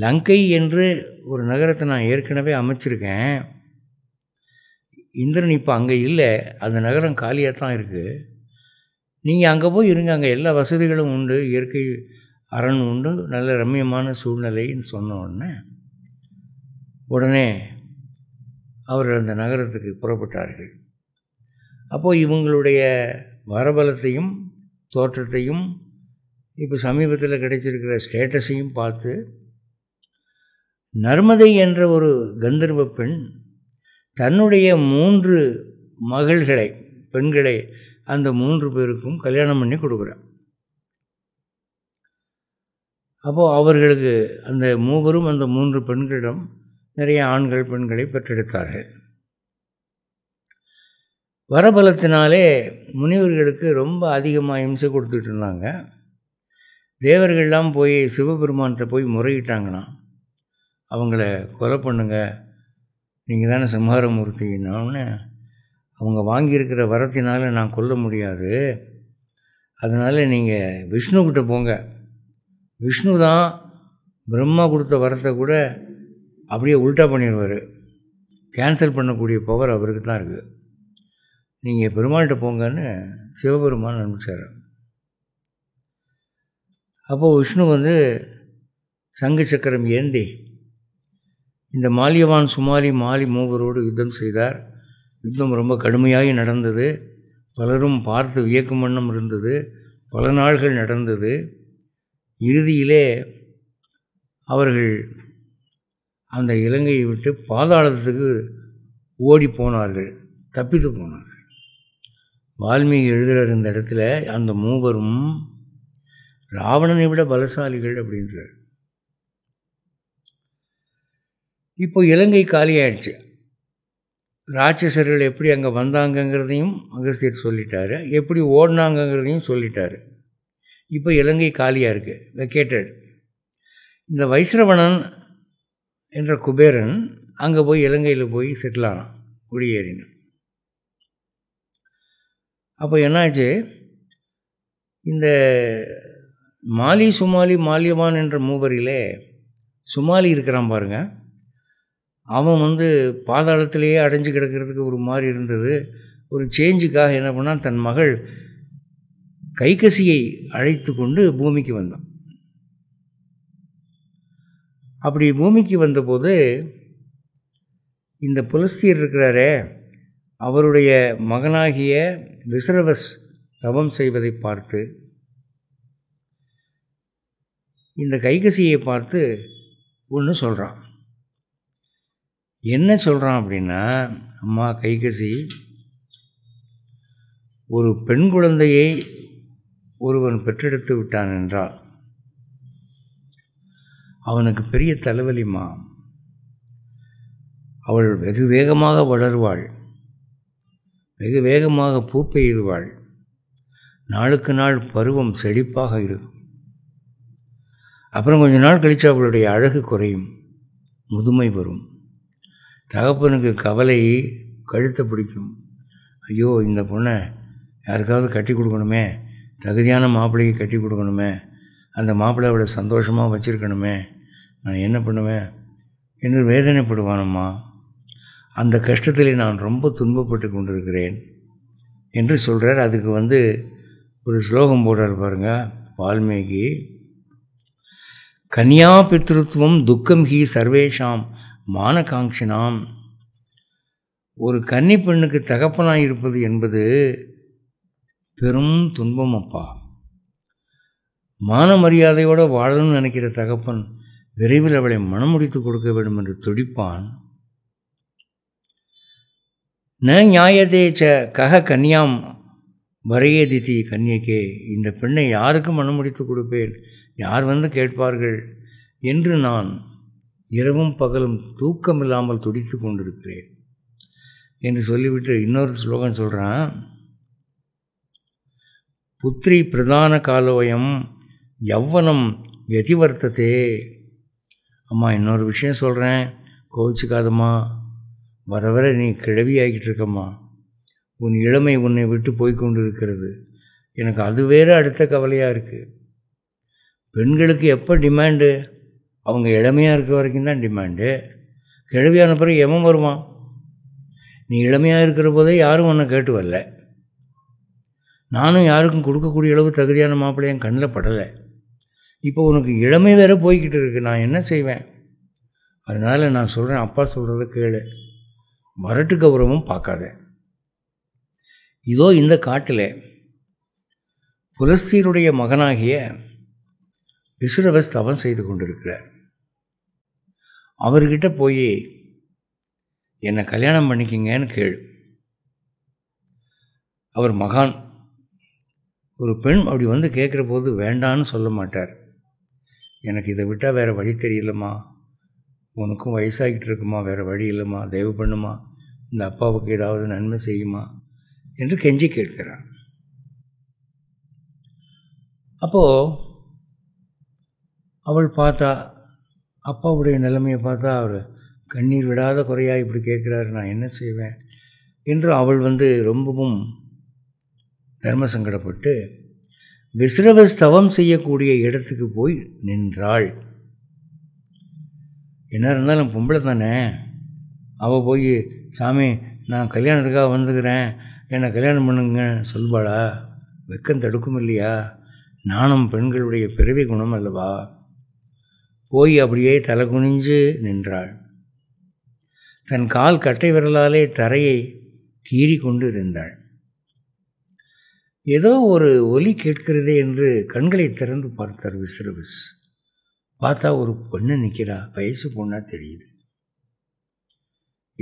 லங்கை என்று ஒரு நகரத்தை நான் ஏற்கனவே அமைச்சிருக்கேன் இந்திரன் இப்போ அங்கே இல்லை அந்த நகரம் காலியாக தான் இருக்குது நீங்கள் அங்கே போய் இருங்க அங்கே எல்லா வசதிகளும் உண்டு இயற்கை அரண் உண்டு நல்ல ரம்யமான சூழ்நிலைன்னு சொன்ன உடனே உடனே அவர் அந்த நகரத்துக்கு புறப்பட்டார்கள் அப்போது இவங்களுடைய வரபலத்தையும் தோற்றத்தையும் இப்போ சமீபத்தில் கிடைச்சிருக்கிற ஸ்டேட்டஸையும் பார்த்து நர்மதை என்ற ஒரு கந்தர்வ பெண் தன்னுடைய மூன்று மகள்களை பெண்களை அந்த மூன்று பேருக்கும் கல்யாணம் பண்ணி கொடுக்குறான் அப்போது அவர்களுக்கு அந்த மூவரும் அந்த மூன்று பெண்களிடம் நிறைய ஆண்கள் பெண்களை பெற்றெடுத்தார்கள் வரபலத்தினாலே முனிவர்களுக்கு ரொம்ப அதிகமாக இம்சை கொடுத்துட்டு இருந்தாங்க தேவர்கள்லாம் போய் சிவபெருமான்கிட்ட போய் முறையிட்டாங்கன்னா அவங்கள கொலை பண்ணுங்க நீங்கள் தானே சிம்ஹாரமூர்த்தின்னு அவங்க வாங்கியிருக்கிற வரத்தினால் நான் கொல்ல முடியாது அதனால் நீங்கள் விஷ்ணுக்கிட்ட போங்க விஷ்ணு தான் பிரம்மா கொடுத்த வரத்தை கூட அப்படியே உல்ட்டா பண்ணிடுவார் கேன்சல் பண்ணக்கூடிய பவர் அவருக்கு தான் இருக்குது நீங்கள் பெருமாள்கிட்ட போங்கன்னு சிவபெருமான் அனுப்பிச்சார் அப்போது விஷ்ணு வந்து சங்கு சக்கரம் ஏந்தி இந்த மாலியவான் சுமாலி மாலி மூவரோடு யுத்தம் செய்தார் யுத்தம் ரொம்ப கடுமையாகி நடந்தது பலரும் பார்த்து வியக்கும் வண்ணம் இருந்தது பல நாள்கள் நடந்தது இறுதியிலே அவர்கள் அந்த இலங்கையை விட்டு பாதாளத்துக்கு ஓடி போனார்கள் தப்பித்து போனார் வால்மீகி எழுதுகிறார் இந்த இடத்துல அந்த மூவரும் ராவணனை விட பலசாலிகள் அப்படின்றார் இப்போ இலங்கை காலியாயிடுச்சு ராட்சசர்கள் எப்படி அங்கே வந்தாங்கங்கிறதையும் அகஸ்தியர் சொல்லிட்டாரு எப்படி ஓடினாங்கங்கிறதையும் சொல்லிட்டாரு இப்போ இலங்கை காலியாக இருக்குது வெக்கேட்டட் இந்த வைஸ்ரவணன் என்ற குபேரன் அங்கே போய் இலங்கையில் போய் செட்டில் ஆனான் குடியேறினான் அப்போ என்னாச்சு இந்த மாலி சுமாலி மாலியவான் என்ற மூவரிலே சுமாலி இருக்கிறான் பாருங்கள் அவன் வந்து பாதாளத்திலேயே அடைஞ்சு கிடக்கிறதுக்கு ஒரு மாதிரி இருந்தது ஒரு சேஞ்சுக்காக என்ன பண்ணால் தன் மகள் கைகசியை அழைத்து கொண்டு பூமிக்கு வந்தான் அப்படி பூமிக்கு வந்தபோது இந்த புலஸ்தியர் இருக்கிறாரே அவருடைய மகனாகிய விசிறவஸ் தவம் செய்வதை பார்த்து இந்த கைகசியை பார்த்து ஒன்று சொல்கிறான் என்ன சொல்கிறான் அப்படின்னா அம்மா கைகசி ஒரு பெண் குழந்தையை ஒருவன் பெற்றெடுத்து விட்டான் என்றால் அவனுக்கு பெரிய தலைவலிமா அவள் வெகு வேகமாக வளருவாள் வெகு வேகமாக பூ பெய்துவாள் நாளுக்கு நாள் பருவம் செழிப்பாக இருக்கும் அப்புறம் கொஞ்ச நாள் கழித்து அவளுடைய அழகு குறையும் முதுமை வரும் தகப்பனுக்கு கவலை கழுத்தை பிடிக்கும் ஐயோ இந்த பொண்ணை யாருக்காவது கட்டி கொடுக்கணுமே தகுதியான மாப்பிள்ளைக்கு கட்டி கொடுக்கணுமே அந்த மாப்பிள்ளை அவளை சந்தோஷமாக வச்சுருக்கணுமே நான் என்ன பண்ணுவேன் என்று வேதனைப்படுவானம்மா அந்த கஷ்டத்திலே நான் ரொம்ப துன்பப்பட்டு கொண்டிருக்கிறேன் என்று சொல்கிறார் அதுக்கு வந்து ஒரு ஸ்லோகம் போடுறார் பாருங்கள் வால்மீகி கன்யா பித்ருத்துவம் துக்கம் ஹி சர்வேஷாம் மானகாங்ஷினாம் ஒரு கன்னி பெண்ணுக்கு தகப்பனாக இருப்பது என்பது பெரும் துன்பம் அப்பா மான மரியாதையோடு வாழணும்னு நினைக்கிற தகப்பன் விரைவில் அவளை மனம் முடித்து கொடுக்க வேண்டும் என்று துடிப்பான் ந நியாயதே ச கக கன்யாம் வரையதித்தி கன்னியக்கே இந்த பெண்ணை யாருக்கு முடித்து கொடுப்பேன் யார் வந்து கேட்பார்கள் என்று நான் இரவும் பகலும் தூக்கமில்லாமல் துடித்து கொண்டிருக்கிறேன் என்று சொல்லிவிட்டு இன்னொரு ஸ்லோகன் சொல்கிறான் புத்திரி பிரதான காலோயம் யவ்வனம் வெதிவர்த்ததே அம்மா இன்னொரு விஷயம் சொல்கிறேன் கோவிச்சுக்காதம்மா வர வர நீ கிழவி ஆகிட்டு இருக்கம்மா உன் இளமை உன்னை விட்டு போய் இருக்கிறது எனக்கு அது வேறு அடுத்த கவலையாக இருக்குது பெண்களுக்கு எப்போ டிமாண்டு அவங்க இளமையாக இருக்க வரைக்கும் தான் டிமாண்டு கிழவியான பிறகு எவன் வருவான் நீ இளமையாக இருக்கிற போதே யாரும் ஒன்றை கேட்டு வரல நானும் யாருக்கும் கொடுக்கக்கூடிய அளவு தகுதியான மாப்பிள்ளை என் கண்ணில் படலை இப்போ உனக்கு இளமை வேறு போய்கிட்டு இருக்குது நான் என்ன செய்வேன் அதனால் நான் சொல்கிறேன் அப்பா சொல்கிறத கேளு வரட்டு கௌரவம் பார்க்காத இதோ இந்த காட்டில் புலஸ்தீனுடைய மகனாகிய விசுரவஸ் தவம் செய்து கொண்டிருக்கிறார் அவர்கிட்ட போய் என்னை கல்யாணம் பண்ணிக்கிங்கன்னு கேளு அவர் மகான் ஒரு பெண் அப்படி வந்து கேட்குற போது வேண்டான்னு சொல்ல மாட்டார் எனக்கு இதை விட்டால் வேறு வழி தெரியலம்மா உனக்கும் வயசாகிட்டு இருக்குமா வேறு வழி இல்லைம்மா தயவு பண்ணுமா இந்த அப்பாவுக்கு ஏதாவது நன்மை செய்யுமா என்று கெஞ்சி கேட்கிறான் அப்போது அவள் பார்த்தா அப்பாவுடைய நிலைமையை பார்த்தா அவர் கண்ணீர் விடாத குறையாக இப்படி கேட்குறாரு நான் என்ன செய்வேன் என்று அவள் வந்து ரொம்பவும் தர்ம சங்கடப்பட்டு விசிறவ ஸ்தவம் செய்யக்கூடிய இடத்துக்கு போய் நின்றாள் என்ன இருந்தாலும் பொம்பளை தானே அவள் போய் சாமி நான் கல்யாணத்துக்காக வந்துருக்கிறேன் என்னை கல்யாணம் பண்ணுங்க சொல்வாளா வெக்கம் தடுக்கும் இல்லையா நாணம் பெண்களுடைய பிறவி குணம் அல்லவா போய் அப்படியே தலை குனிஞ்சு நின்றாள் தன் கால் கட்டை விரலாலே தரையை கீறி கொண்டு இருந்தாள் ஏதோ ஒரு ஒலி கேட்கிறதே என்று கண்களை திறந்து பார்த்தார் விசிறவிஸ் பார்த்தா ஒரு பொண்ணு நிற்கிறா வயசு பொண்ணாக தெரியுது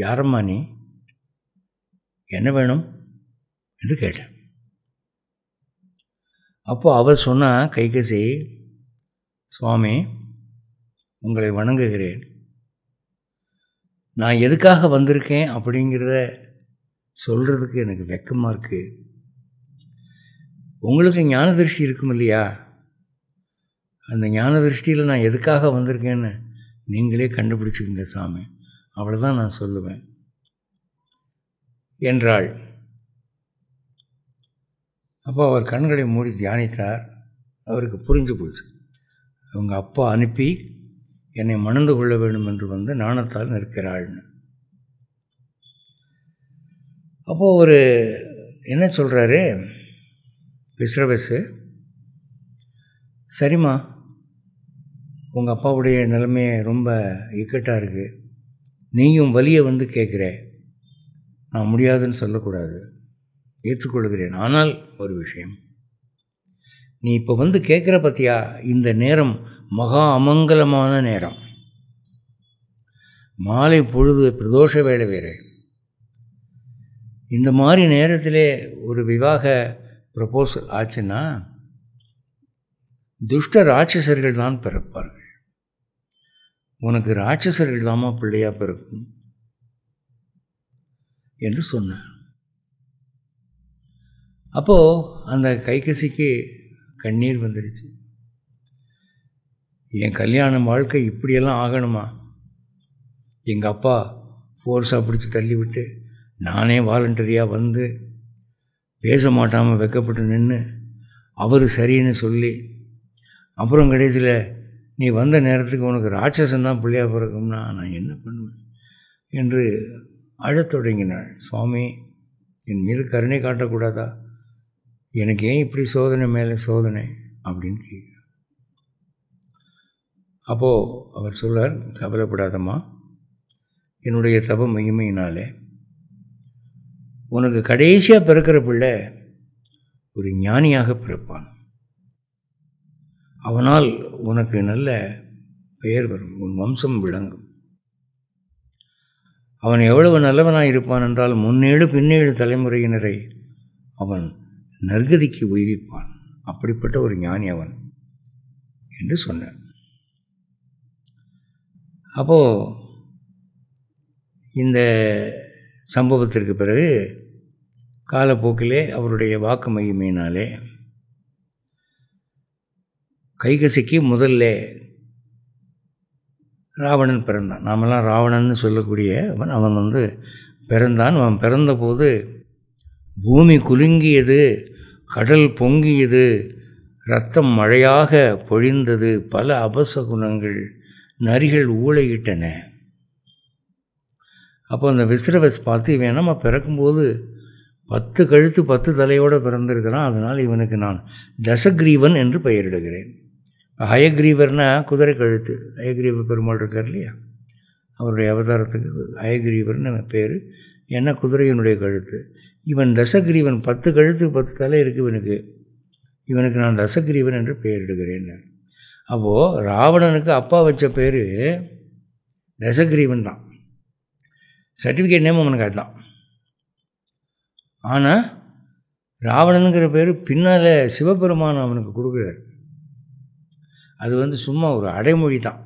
யாரம்மா நீ என்ன வேணும் என்று கேட்டேன் அப்போ அவர் சொன்னால் கைகசி சுவாமி உங்களை வணங்குகிறேன் நான் எதுக்காக வந்திருக்கேன் அப்படிங்கிறத சொல்கிறதுக்கு எனக்கு வெக்கமாக இருக்குது உங்களுக்கு ஞான திருஷ்டி இருக்கும் இல்லையா அந்த ஞான திருஷ்டியில் நான் எதுக்காக வந்திருக்கேன்னு நீங்களே கண்டுபிடிச்சிக்கங்க சாமி அவ்வளோதான் நான் சொல்லுவேன் என்றாள் அப்போ அவர் கண்களை மூடி தியானித்தார் அவருக்கு புரிஞ்சு போச்சு அவங்க அப்பா அனுப்பி என்னை மணந்து கொள்ள வேண்டும் என்று வந்து நாணத்தால் நிற்கிறாள்னு அப்போது அவர் என்ன சொல்கிறாரு விஸ்ரவசு சரிம்மா உங்கள் அப்பாவுடைய நிலைமையை ரொம்ப இக்கட்டாக இருக்குது நீயும் வலியை வந்து கேட்குற நான் முடியாதுன்னு சொல்லக்கூடாது ஏற்றுக்கொள்கிறேன் ஆனால் ஒரு விஷயம் நீ இப்போ வந்து கேட்குற பற்றியா இந்த நேரம் மகா அமங்கலமான நேரம் மாலை பொழுது பிரதோஷ வேலை வேறு இந்த மாதிரி நேரத்திலே ஒரு விவாக ப்ரப்போசல் ஆச்சுன்னா துஷ்ட ராட்சசர்கள் தான் பிறப்பார்கள் உனக்கு ராட்சசர்கள் தாமா பிள்ளையாக பிறக்கும் என்று சொன்னார் அப்போது அந்த கைகசிக்கு கண்ணீர் வந்துடுச்சு என் கல்யாணம் வாழ்க்கை இப்படியெல்லாம் ஆகணுமா எங்கள் அப்பா ஃபோர்ஸாக பிடிச்சி தள்ளிவிட்டு நானே வாலண்டரியாக வந்து பேச மாட்டாமல் வைக்கப்பட்டு நின்று அவர் சரின்னு சொல்லி அப்புறம் கடைசியில் நீ வந்த நேரத்துக்கு உனக்கு ராட்சசன் தான் பிள்ளையாக பிறக்கும்னா நான் என்ன பண்ணுவேன் என்று அழத் தொடங்கினாள் சுவாமி என் மீது கருணை காட்டக்கூடாதா எனக்கு ஏன் இப்படி சோதனை மேலே சோதனை அப்படின்னு கேட்குறார் அப்போது அவர் சொல்லார் கவலைப்படாதம்மா என்னுடைய தப மகிமையினாலே உனக்கு கடைசியாக பிறக்கிற பிள்ளை ஒரு ஞானியாக பிறப்பான் அவனால் உனக்கு நல்ல பெயர் வரும் உன் வம்சம் விளங்கும் அவன் எவ்வளவு நல்லவனாக இருப்பான் என்றால் முன்னேழு பின்னேழு தலைமுறையினரை அவன் நற்கதிக்கு உயிர்ப்பான் அப்படிப்பட்ட ஒரு ஞானி அவன் என்று சொன்னான் அப்போது இந்த சம்பவத்திற்கு பிறகு காலப்போக்கிலே அவருடைய வாக்கு மையமையினாலே கைகசிக்கு முதல்ல ராவணன் பிறந்தான் நாமெல்லாம் ராவணன்னு சொல்லக்கூடிய அவன் அவன் வந்து பிறந்தான் அவன் பிறந்தபோது பூமி குலுங்கியது கடல் பொங்கியது ரத்தம் மழையாக பொழிந்தது பல அபசகுணங்கள் நரிகள் ஊழையிட்டன அப்போ அந்த விசிறவஸ் பார்த்து இவன் என்னம்மா பிறக்கும்போது பத்து கழுத்து பத்து தலையோடு பிறந்திருக்கிறான் அதனால் இவனுக்கு நான் தசகிரீவன் என்று பெயரிடுகிறேன் அயக்ரீவர்னா குதிரை கழுத்து ஹயக்ரீவர் பெருமாள் இருக்கார் இல்லையா அவருடைய அவதாரத்துக்கு ஹயக்ரீவர்னு பேர் என்ன குதிரையினுடைய கழுத்து இவன் தசகிரீவன் பத்து கழுத்து பத்து தலை இருக்குது இவனுக்கு இவனுக்கு நான் தசகிரீவன் என்று பெயரிடுகிறேன் அப்போது ராவணனுக்கு அப்பா வச்ச பேர் தசகிரீவன் தான் சர்டிஃபிகேட் நேம் அவனுக்கு அதுதான் ஆனால் ராவணனுங்கிற பேர் பின்னால் சிவபெருமான் அவனுக்கு கொடுக்குறாரு அது வந்து சும்மா ஒரு அடைமொழி தான்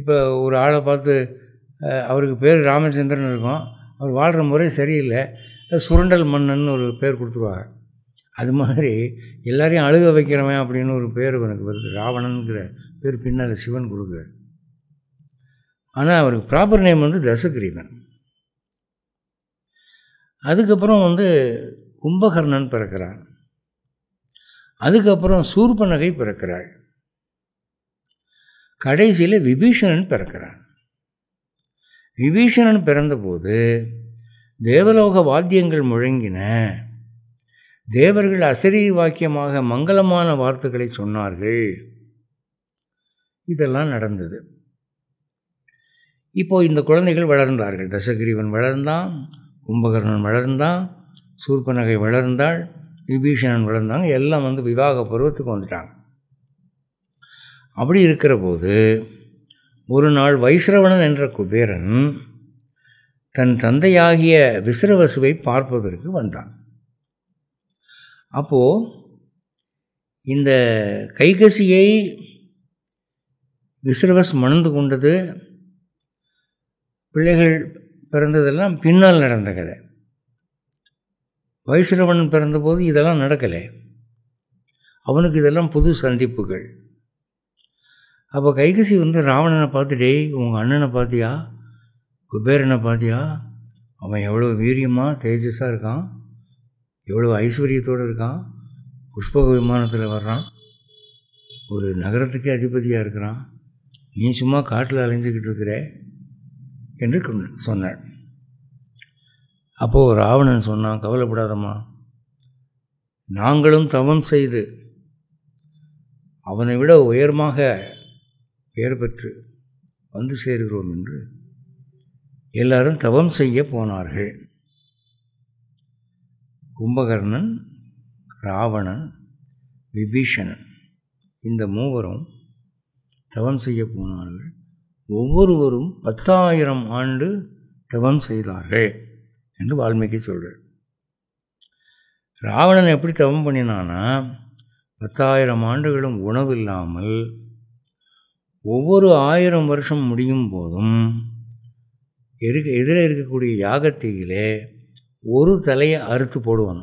இப்போ ஒரு ஆளை பார்த்து அவருக்கு பேர் ராமச்சந்திரன் இருக்கும் அவர் வாழ்கிற முறை சரியில்லை சுரண்டல் மன்னன் ஒரு பேர் கொடுத்துருவாங்க அது மாதிரி எல்லாரையும் அழுக வைக்கிறவன் அப்படின்னு ஒரு பேர் எனக்கு வருது ராவணனுங்கிற பேர் பின்னால் சிவன் கொடுக்குறார் ஆனால் அவருக்கு ப்ராப்பர் நேம் வந்து தசகிரீவன் அதுக்கப்புறம் வந்து கும்பகர்ணன் பிறக்கிறான் அதுக்கப்புறம் சூர்பனகை பிறக்கிறாள் கடைசியில் விபீஷணன் பிறக்கிறான் விபீஷணன் பிறந்தபோது தேவலோக வாத்தியங்கள் முழங்கின தேவர்கள் அசரீர் வாக்கியமாக மங்களமான வார்த்தைகளை சொன்னார்கள் இதெல்லாம் நடந்தது இப்போது இந்த குழந்தைகள் வளர்ந்தார்கள் தசகிரீவன் வளர்ந்தான் கும்பகர்ணன் வளர்ந்தான் சூர்பனகை வளர்ந்தாள் விபீஷணன் வளர்ந்தாங்க எல்லாம் வந்து விவாக பருவத்துக்கு வந்துட்டாங்க அப்படி இருக்கிற போது ஒரு நாள் வைசிரவணன் என்ற குபேரன் தன் தந்தையாகிய விசிறவசுவை பார்ப்பதற்கு வந்தான் அப்போது இந்த கைகசியை விசிறவஸ் மணந்து கொண்டது பிள்ளைகள் பிறந்ததெல்லாம் பின்னால் நடந்த கதை வயசிரவன் பிறந்தபோது இதெல்லாம் நடக்கலை அவனுக்கு இதெல்லாம் புது சந்திப்புகள் அப்போ கைகசி வந்து ராவணனை பார்த்து டேய் உங்கள் அண்ணனை பார்த்தியா குபேரனை பார்த்தியா அவன் எவ்வளோ வீரியமாக தேஜஸாக இருக்கான் எவ்வளோ ஐஸ்வர்யத்தோடு இருக்கான் புஷ்பக விமானத்தில் வர்றான் ஒரு நகரத்துக்கே அதிபதியாக இருக்கிறான் நீ சும்மா காட்டில் அலைஞ்சிக்கிட்டு இருக்கிற என்று சொன்னான் அப்போது ராவணன் சொன்னான் கவலைப்படாதம்மா நாங்களும் தவம் செய்து அவனை விட உயர்மாக பெயர் பெற்று வந்து சேர்கிறோம் என்று எல்லாரும் தவம் செய்ய போனார்கள் கும்பகர்ணன் ராவணன் விபீஷணன் இந்த மூவரும் தவம் செய்ய போனார்கள் ஒவ்வொருவரும் பத்தாயிரம் ஆண்டு தவம் செய்தார்கள் என்று வால்மீகி சொல்கிறார் ராவணன் எப்படி தவம் பண்ணினானா பத்தாயிரம் ஆண்டுகளும் உணவு இல்லாமல் ஒவ்வொரு ஆயிரம் வருஷம் முடியும் போதும் இருக்க எதிர இருக்கக்கூடிய யாகத்தையிலே ஒரு தலையை அறுத்து போடுவான்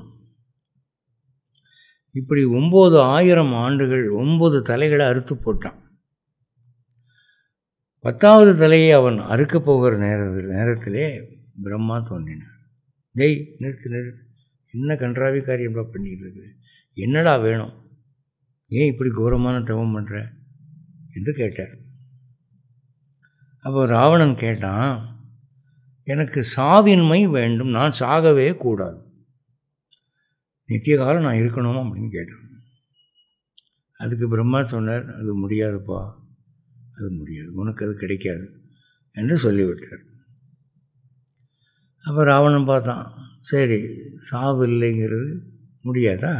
இப்படி ஒம்பது ஆயிரம் ஆண்டுகள் ஒம்பது தலைகளை அறுத்து போட்டான் பத்தாவது தலையை அவன் அறுக்கப் போகிற நேர நேரத்திலே பிரம்மா தோன்றினான் டெய் நிறுத்து நிறுத்து என்ன கன்றாவி காரியம்டா பண்ணிகிட்டு இருக்குது என்னடா வேணும் ஏன் இப்படி கௌரவமான தவம் பண்ணுற என்று கேட்டார் அப்போ ராவணன் கேட்டான் எனக்கு சாவின்மை வேண்டும் நான் சாகவே கூடாது நித்திய காலம் நான் இருக்கணுமா அப்படின்னு கேட்டேன் அதுக்கு பிரம்மா சொன்னார் அது முடியாதுப்பா அது முடியாது உனக்கு அது கிடைக்காது என்று சொல்லிவிட்டார் அப்போ ராவணன் பார்த்தான் சரி சாவு இல்லைங்கிறது முடியாதா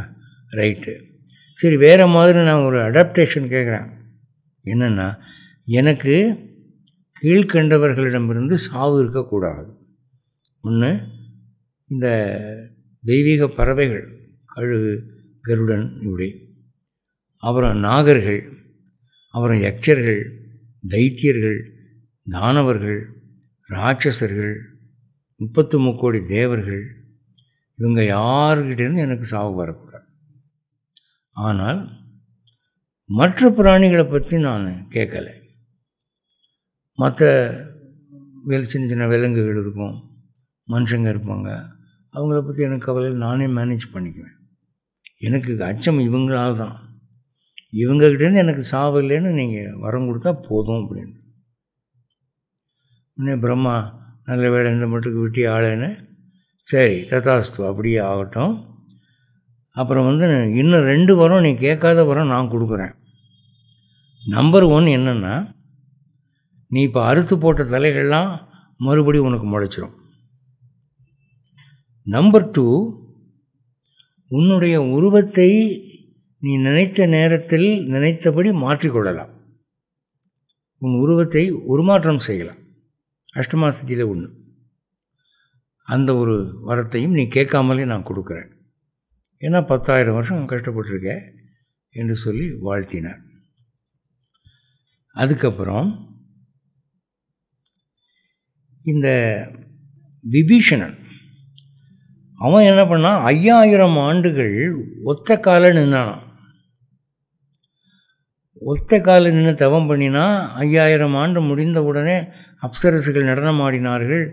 ரைட்டு சரி வேறு மாதிரி நான் ஒரு அடாப்டேஷன் கேட்குறேன் என்னென்னா எனக்கு கீழ்கண்டவர்களிடமிருந்து சாவு இருக்கக்கூடாது ஒன்று இந்த தெய்வீக பறவைகள் கழுகு கருடன் இப்படி அப்புறம் நாகர்கள் அப்புறம் யக்ஷர்கள் தைத்தியர்கள் தானவர்கள் ராட்சசர்கள் முப்பத்து முக்கோடி தேவர்கள் இவங்க யாருக்கிட்டேருந்து எனக்கு சாவு வரக்கூடாது ஆனால் மற்ற பிராணிகளை பற்றி நான் கேட்கலை மற்ற வெல் சின்ன சின்ன விலங்குகள் இருக்கும் மனுஷங்க இருப்பாங்க அவங்கள பற்றி எனக்கு கவலை நானே மேனேஜ் பண்ணிக்குவேன் எனக்கு அச்சம் இவங்களால் தான் இவங்ககிட்டேருந்து எனக்கு சாவு இல்லைன்னு நீங்கள் வரம் கொடுத்தா போதும் அப்படின்னு உடனே பிரம்மா நல்ல வேலை இந்த மட்டுக்கு விட்டி ஆளேன்னு சரி ததாஸ்து அப்படியே ஆகட்டும் அப்புறம் வந்து இன்னும் ரெண்டு வரம் நீ கேட்காத வரம் நான் கொடுக்குறேன் நம்பர் ஒன் என்னென்னா நீ இப்போ அறுத்து போட்ட தலைகள்லாம் மறுபடியும் உனக்கு முளைச்சிரும் நம்பர் டூ உன்னுடைய உருவத்தை நீ நினைத்த நேரத்தில் நினைத்தபடி மாற்றிக்கொள்ளலாம் உன் உருவத்தை உருமாற்றம் செய்யலாம் அஷ்டமாசதியில் ஒன்று அந்த ஒரு வரத்தையும் நீ கேட்காமலே நான் கொடுக்குறேன் ஏன்னா பத்தாயிரம் வருஷம் கஷ்டப்பட்டிருக்க என்று சொல்லி வாழ்த்தினார் அதுக்கப்புறம் இந்த விபீஷணன் அவன் என்ன பண்ணான் ஐயாயிரம் ஆண்டுகள் ஒத்த கால நின்னானான் ஒத்த காலில் நின்று தவம் பண்ணினா ஐயாயிரம் ஆண்டு முடிந்த உடனே அப்சரசுகள் நடனமாடினார்கள்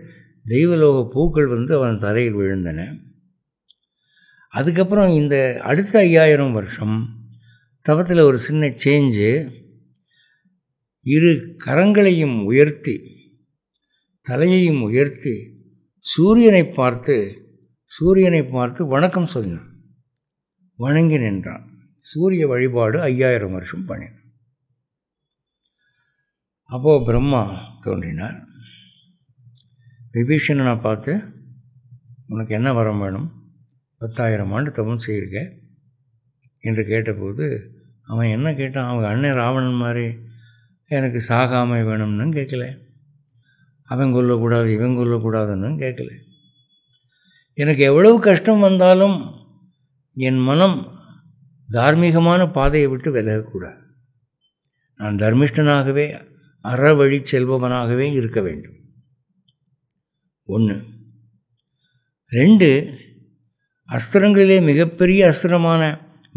தெய்வலோக பூக்கள் வந்து அவன் தரையில் விழுந்தன அதுக்கப்புறம் இந்த அடுத்த ஐயாயிரம் வருஷம் தவத்தில் ஒரு சின்ன சேஞ்சு இரு கரங்களையும் உயர்த்தி தலையையும் உயர்த்தி சூரியனை பார்த்து சூரியனை பார்த்து வணக்கம் சொன்னான் வணங்கி நின்றான் சூரிய வழிபாடு ஐயாயிரம் வருஷம் பண்ணினான் அப்போது பிரம்மா தோன்றினார் விபீஷணனை பார்த்து உனக்கு என்ன வரம் வேணும் பத்தாயிரம் ஆண்டு தவம் செய்யிருக்க என்று கேட்டபோது அவன் என்ன கேட்டான் அவங்க அண்ணன் ராவணன் மாதிரி எனக்கு சாகாமை வேணும்னு கேட்கல அவன் கொல்லக்கூடாது இவன் கொல்லக்கூடாதுன்னு கேட்கல எனக்கு எவ்வளவு கஷ்டம் வந்தாலும் என் மனம் தார்மீகமான பாதையை விட்டு விலகக்கூடாது நான் தர்மிஷ்டனாகவே அறவழி செல்பவனாகவே இருக்க வேண்டும் ஒன்று ரெண்டு அஸ்திரங்களிலே மிகப்பெரிய அஸ்திரமான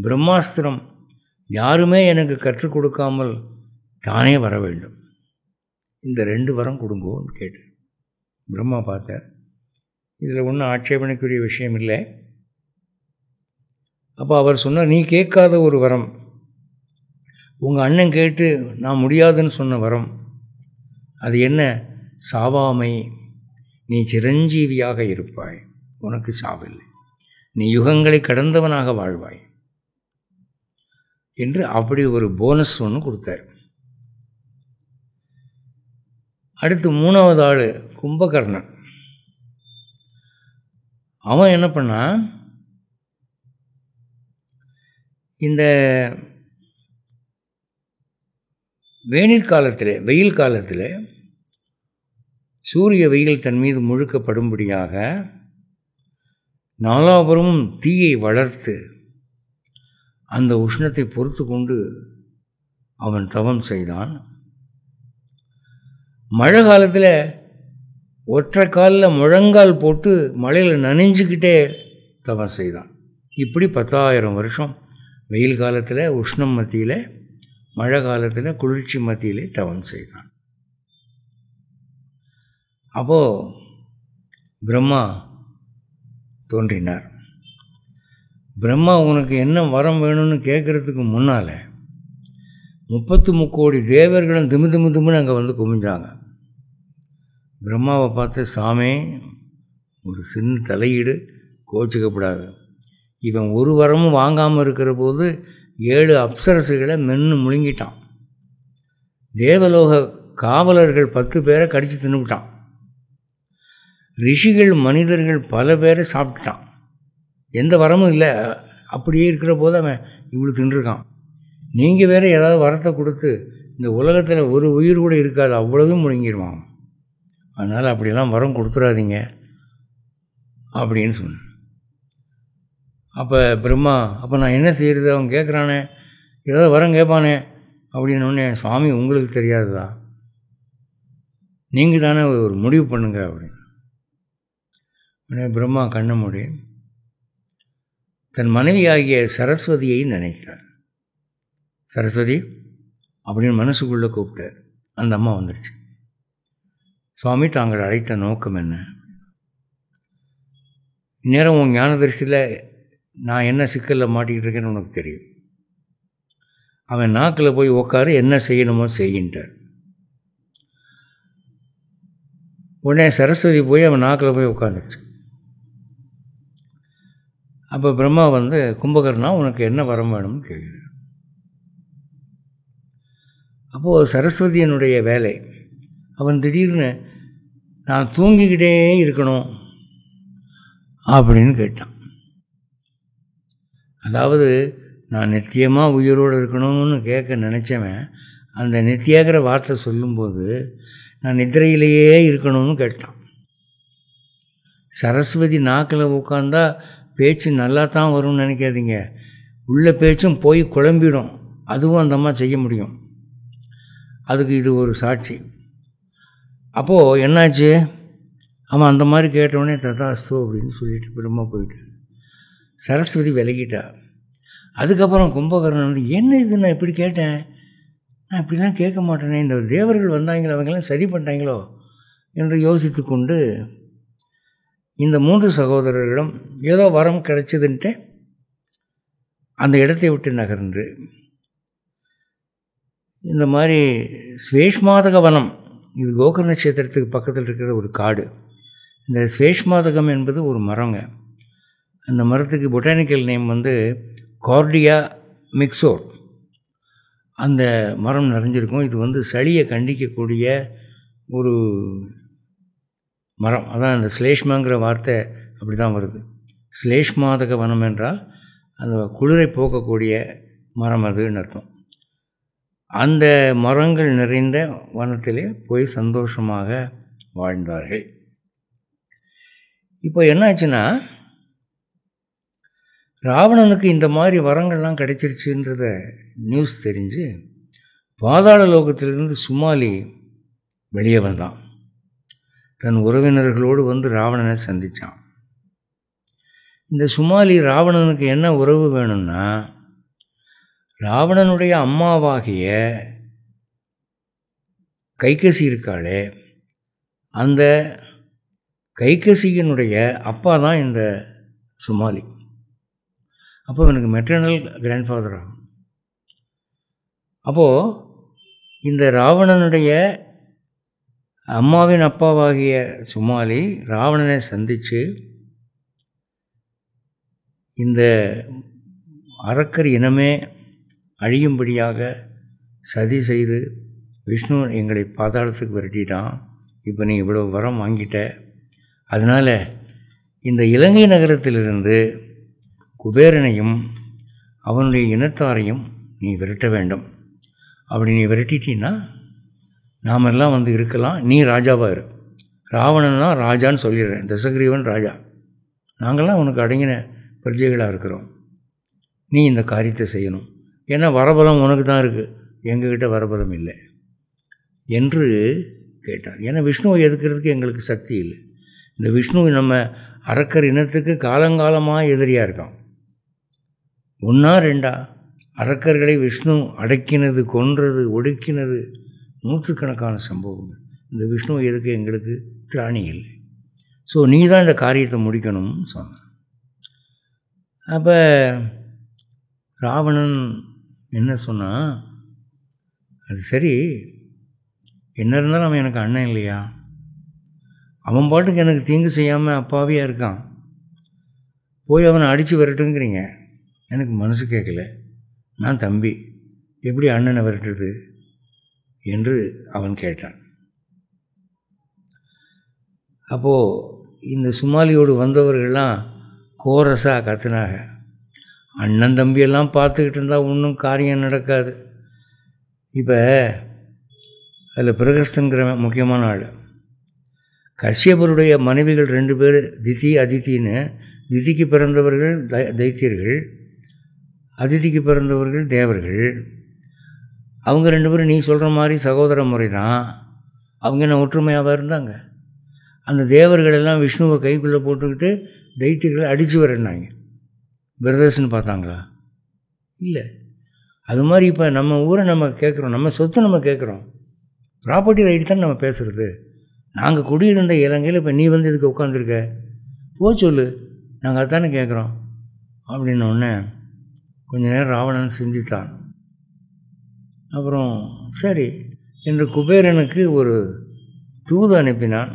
பிரம்மாஸ்திரம் யாருமே எனக்கு கற்றுக் கொடுக்காமல் தானே வர வேண்டும் இந்த ரெண்டு வரம் கொடுங்கோன்னு கேட்டு பிரம்மா பார்த்தார் இதில் ஒன்றும் ஆட்சேபனைக்குரிய விஷயம் இல்லை அப்போ அவர் சொன்னார் நீ கேட்காத ஒரு வரம் உங்கள் அண்ணன் கேட்டு நான் முடியாதுன்னு சொன்ன வரம் அது என்ன சாவாமை நீ சிரஞ்சீவியாக இருப்பாய் உனக்கு சாவில்லை நீ யுகங்களை கடந்தவனாக வாழ்வாய் என்று அப்படி ஒரு போனஸ் ஒன்று கொடுத்தார் அடுத்து மூணாவது ஆள் கும்பகர்ணன் அவன் என்ன பண்ணான் இந்த வேனிற் காலத்தில் வெயில் காலத்தில் சூரிய வெயில் தன் மீது முழுக்கப்படும்படியாக நாலாபுரமும் தீயை வளர்த்து அந்த உஷ்ணத்தை பொறுத்து கொண்டு அவன் தவம் செய்தான் மழை காலத்தில் ஒற்றை காலில் முழங்கால் போட்டு மழையில் நனைஞ்சுக்கிட்டே தவம் செய்தான் இப்படி பத்தாயிரம் வருஷம் வெயில் காலத்தில் உஷ்ணம் மத்தியில் மழை காலத்தில் குளிர்ச்சி மத்தியிலே தவம் செய்தான் அப்போது பிரம்மா தோன்றினார் பிரம்மா உனக்கு என்ன வரம் வேணும்னு கேட்குறதுக்கு முன்னால் முப்பத்து முக்கோடி தேவர்களும் திமு திமு திமுன்னு அங்கே வந்து குமிஞ்சாங்க பிரம்மாவை பார்த்து சாமே ஒரு சின்ன தலையீடு கோச்சிக்கப்படாது இவன் ஒரு வரமும் வாங்காமல் இருக்கிற போது ஏழு அப்சரசுகளை மென்று முழுங்கிட்டான் தேவலோக காவலர்கள் பத்து பேரை கடித்து தின்னுவிட்டான் ரிஷிகள் மனிதர்கள் பல பேரை சாப்பிட்டுட்டான் எந்த வரமும் இல்லை அப்படியே இருக்கிற போது அவன் இவ்வளோ தின்றுருக்கான் நீங்கள் வேறு ஏதாவது வரத்தை கொடுத்து இந்த உலகத்தில் ஒரு உயிர் கூட இருக்காது அவ்வளவும் முழுங்கிடுவான் அதனால் அப்படிலாம் வரம் கொடுத்துடாதீங்க அப்படின்னு சொன்னேன் அப்போ பிரம்மா அப்போ நான் என்ன செய்கிறது அவன் கேட்குறானே ஏதாவது வரம் கேட்பானே அப்படின்னோடனே சுவாமி உங்களுக்கு தெரியாதுதா நீங்கள் தானே ஒரு முடிவு பண்ணுங்க அப்படின்னு பிரம்மா கண்ண முடி தன் மனைவி ஆகிய சரஸ்வதியை நினைக்கிறார் சரஸ்வதி அப்படின்னு மனசுக்குள்ளே கூப்பிட்டார் அந்த அம்மா வந்துடுச்சு சுவாமி தாங்கள் அழைத்த நோக்கம் என்ன இந்நேரம் உன் ஞான திருஷ்டியில் நான் என்ன சிக்கலில் மாட்டிக்கிட்டு இருக்கேன்னு உனக்கு தெரியும் அவன் நாக்கில் போய் உட்காரு என்ன செய்யணுமோ செய்கின்றார் உடனே சரஸ்வதி போய் அவன் நாக்கில் போய் உட்காந்துருச்சு அப்போ பிரம்மா வந்து கும்பகர்ணா உனக்கு என்ன வரம் வேணும்னு கேட்குறார் அப்போது சரஸ்வதியனுடைய வேலை அவன் திடீர்னு நான் தூங்கிக்கிட்டே இருக்கணும் அப்படின்னு கேட்டான் அதாவது நான் நித்தியமாக உயிரோடு இருக்கணும்னு கேட்க நினச்சவன் அந்த நித்தியாகிற வார்த்தை சொல்லும்போது நான் நித்திரையிலேயே இருக்கணும்னு கேட்டான் சரஸ்வதி நாக்கில் உட்காந்தா பேச்சு நல்லா தான் வரும்னு நினைக்காதீங்க உள்ள பேச்சும் போய் குழம்பிடும் அதுவும் அந்த செய்ய முடியும் அதுக்கு இது ஒரு சாட்சி அப்போது என்னாச்சு அவன் அந்த மாதிரி கேட்டவொடனே ததாஸ்து அப்படின்னு சொல்லிட்டு பிரம்மா போயிட்டு சரஸ்வதி விலகிட்டா அதுக்கப்புறம் கும்பகர்ணன் வந்து என்ன இது நான் இப்படி கேட்டேன் நான் இப்படிலாம் கேட்க மாட்டேனே இந்த தேவர்கள் வந்தாங்களோ அவங்களாம் சரி பண்ணிட்டாங்களோ என்று யோசித்து கொண்டு இந்த மூன்று சகோதரர்களும் ஏதோ வரம் கிடைச்சதுன்ட்டு அந்த இடத்தை விட்டு நகர்ந்து இந்த மாதிரி சுவேஷ்மாதக வனம் இது கோகர்ண கஷேத்திரத்துக்கு பக்கத்தில் இருக்கிற ஒரு காடு இந்த சுவேஷ்மாதகம் என்பது ஒரு மரங்க அந்த மரத்துக்கு பொட்டானிக்கல் நேம் வந்து கார்டியா மிக்சோர் அந்த மரம் நிறைஞ்சிருக்கும் இது வந்து சளியை கண்டிக்கக்கூடிய ஒரு மரம் அதான் அந்த ஸ்லேஷ்மாங்கிற வார்த்தை அப்படி தான் வருது ஸ்லேஷ்மாதக வனம் என்றால் அந்த குளிரை போக்கக்கூடிய மரம் அதுன்னு அர்த்தம் அந்த மரங்கள் நிறைந்த வனத்திலே போய் சந்தோஷமாக வாழ்ந்தார்கள் இப்போ என்னாச்சுன்னா ராவணனுக்கு இந்த மாதிரி வரங்கள்லாம் கிடைச்சிருச்சுன்றத நியூஸ் தெரிஞ்சு பாதாள லோகத்திலிருந்து சுமாலி வெளியே வந்தான் தன் உறவினர்களோடு வந்து ராவணனை சந்தித்தான் இந்த சுமாலி ராவணனுக்கு என்ன உறவு வேணும்னா ராவணனுடைய அம்மாவாகிய கைகசி இருக்காளே அந்த கைகசியினுடைய அப்பா தான் இந்த சுமாலி அப்போ எனக்கு மெட்டர்னல் கிராண்ட் ஃபாதர் ஆகும் அப்போது இந்த ராவணனுடைய அம்மாவின் அப்பாவாகிய சுமாலி ராவணனை சந்தித்து இந்த அரக்கர் இனமே அழியும்படியாக சதி செய்து விஷ்ணு எங்களை பாதாளத்துக்கு விரட்டிட்டான் இப்போ நீ இவ்வளோ வரம் வாங்கிட்ட அதனால் இந்த இலங்கை நகரத்திலிருந்து குபேரனையும் அவனுடைய இனத்தாரையும் நீ விரட்ட வேண்டும் அப்படி நீ விரட்டிட்டீன்னா நாமெல்லாம் வந்து இருக்கலாம் நீ ராஜாவாக இரு ராவணன்னா ராஜான்னு சொல்லிடுறேன் தசகிரீவன் ராஜா நாங்கள்லாம் உனக்கு அடங்கின பிரஜைகளாக இருக்கிறோம் நீ இந்த காரியத்தை செய்யணும் ஏன்னா வரபலம் உனக்கு தான் இருக்குது எங்ககிட்ட வரபலம் இல்லை என்று கேட்டார் ஏன்னா விஷ்ணுவை எதுக்கிறதுக்கு எங்களுக்கு சக்தி இல்லை இந்த விஷ்ணு நம்ம அரக்கர் இனத்துக்கு காலங்காலமாக எதிரியாக இருக்கான் ஒன்றா ரெண்டா அரக்கர்களை விஷ்ணு அடக்கினது கொன்றது ஒடுக்கினது நூற்றுக்கணக்கான சம்பவங்கள் இந்த விஷ்ணு எதுக்கு எங்களுக்கு திராணி இல்லை ஸோ நீ தான் இந்த காரியத்தை முடிக்கணும்னு சொன்னான் அப்போ ராவணன் என்ன சொன்னால் அது சரி என்ன இருந்தாலும் அவன் எனக்கு அண்ணன் இல்லையா அவன் பாட்டுக்கு எனக்கு தீங்கு செய்யாமல் அப்பாவியாக இருக்கான் போய் அவனை அடித்து வரட்டுங்கிறீங்க எனக்கு மனசு கேட்கல நான் தம்பி எப்படி அண்ணனை விரட்டுறது என்று அவன் கேட்டான் அப்போது இந்த சுமாலியோடு வந்தவர்கள்லாம் கோரஸாக கத்துனாங்க அண்ணன் தம்பியெல்லாம் பார்த்துக்கிட்டு இருந்தால் ஒன்றும் காரியம் நடக்காது இப்போ அதில் பிரகஸ்தங்கிற முக்கியமான ஆள் கஷ்யபருடைய மனைவிகள் ரெண்டு பேர் திதி அதித்தின்னு திதிக்கு பிறந்தவர்கள் தை தைத்தியர்கள் அதிதிக்கு பிறந்தவர்கள் தேவர்கள் அவங்க ரெண்டு பேரும் நீ சொல்கிற மாதிரி சகோதர முறை தான் அவங்க என்ன ஒற்றுமையாக இருந்தாங்க அந்த தேவர்கள் எல்லாம் விஷ்ணுவை கைக்குள்ளே போட்டுக்கிட்டு தைத்தியர்களை அடித்து வரேன்னாங்க பிரதர்ஸ்ன்னு பார்த்தாங்களா இல்லை அது மாதிரி இப்போ நம்ம ஊரை நம்ம கேட்குறோம் நம்ம சொத்து நம்ம கேட்குறோம் ப்ராப்பர்ட்டி ரைட் தான் நம்ம பேசுகிறது நாங்கள் குடியிருந்த இலங்கையில் இப்போ நீ வந்து இதுக்கு உட்காந்துருக்க போ சொல்லு நாங்கள் அதானே கேட்குறோம் அப்படின்ன கொஞ்ச நேரம் ராவணன் சிந்தித்தான் அப்புறம் சரி என்று குபேரனுக்கு ஒரு தூது அனுப்பினான்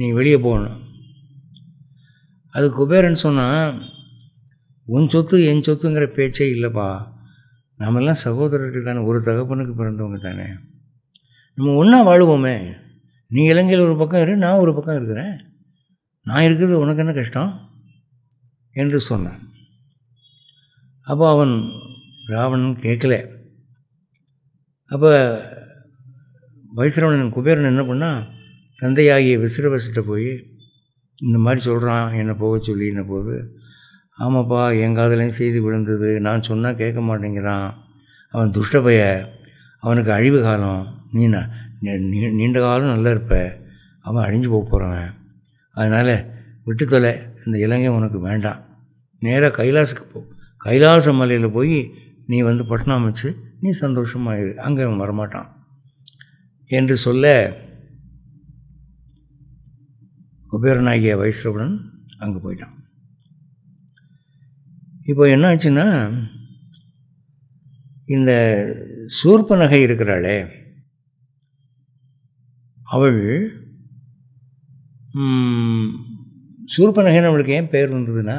நீ வெளியே போகணும் அது குபேரன் சொன்னால் உன் சொத்து என் சொத்துங்கிற பேச்சே இல்லைப்பா நம்மெல்லாம் சகோதரர்கள் தானே ஒரு தகப்பனுக்கு பிறந்தவங்க தானே நம்ம ஒன்றா வாழுவோமே நீ இலங்கையில் ஒரு பக்கம் இரு நான் ஒரு பக்கம் இருக்கிறேன் நான் இருக்கிறது உனக்கு என்ன கஷ்டம் என்று சொன்னேன் அப்போ அவன் ராவணன் கேட்கல அப்போ வைசிரவணன் குபேரன் என்ன பண்ணால் தந்தையாகிய விசிறவசிட்ட போய் இந்த மாதிரி சொல்கிறான் என்னை போக சொல்லின போது ஆமாப்பா என் காதலையும் செய்தி விழுந்தது நான் சொன்னால் கேட்க மாட்டேங்கிறான் அவன் துஷ்டபய அவனுக்கு அழிவு காலம் நீ நீண்ட காலம் நல்லா இருப்ப அவன் அழிஞ்சு போக போகிறவன் அதனால் விட்டு தொலை இந்த இலங்கை உனக்கு வேண்டாம் நேராக கைலாசுக்கு போ கைலாச மலையில் போய் நீ வந்து பட்னாம் அமைச்சு நீ சந்தோஷமாக இரு அங்கே அவன் வரமாட்டான் என்று சொல்ல குபேரனாகிய வைஸ்ரவடன் அங்கே போயிட்டான் இப்போ என்ன ஆச்சுன்னா இந்த சூர்ப நகை இருக்கிறாளே அவள் சூர்ப நகைன்னு நம்மளுக்கு ஏன் பேர் வந்ததுன்னா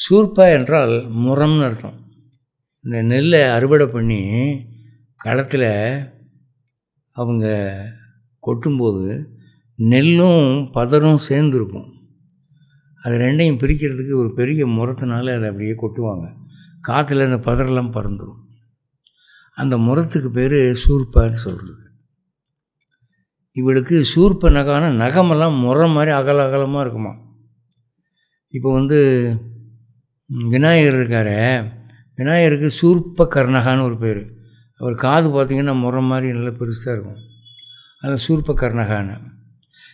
சூர்பா என்றால் முரம்னு அர்த்தம் இந்த நெல்லை அறுவடை பண்ணி களத்தில் அவங்க கொட்டும்போது நெல்லும் பதரும் சேர்ந்துருக்கும் அது ரெண்டையும் பிரிக்கிறதுக்கு ஒரு பெரிய முரத்தினால அதை அப்படியே கொட்டுவாங்க காற்றுல அந்த பதரெல்லாம் பறந்துடும் அந்த முரத்துக்கு பேர் சூர்பான்னு சொல்கிறது இவளுக்கு சூர்ப நகான நகமெல்லாம் முரம் மாதிரி அகல அகலமாக இருக்குமா இப்போ வந்து விநாயகர் இருக்கார் விநாயகருக்கு சூர்ப்ப கர்ணகான்னு ஒரு பேர் அவர் காது பார்த்திங்கன்னா முறை மாதிரி நல்லா பெருசாக இருக்கும் அதில் சூர்ப்ப கர்ணகான்னு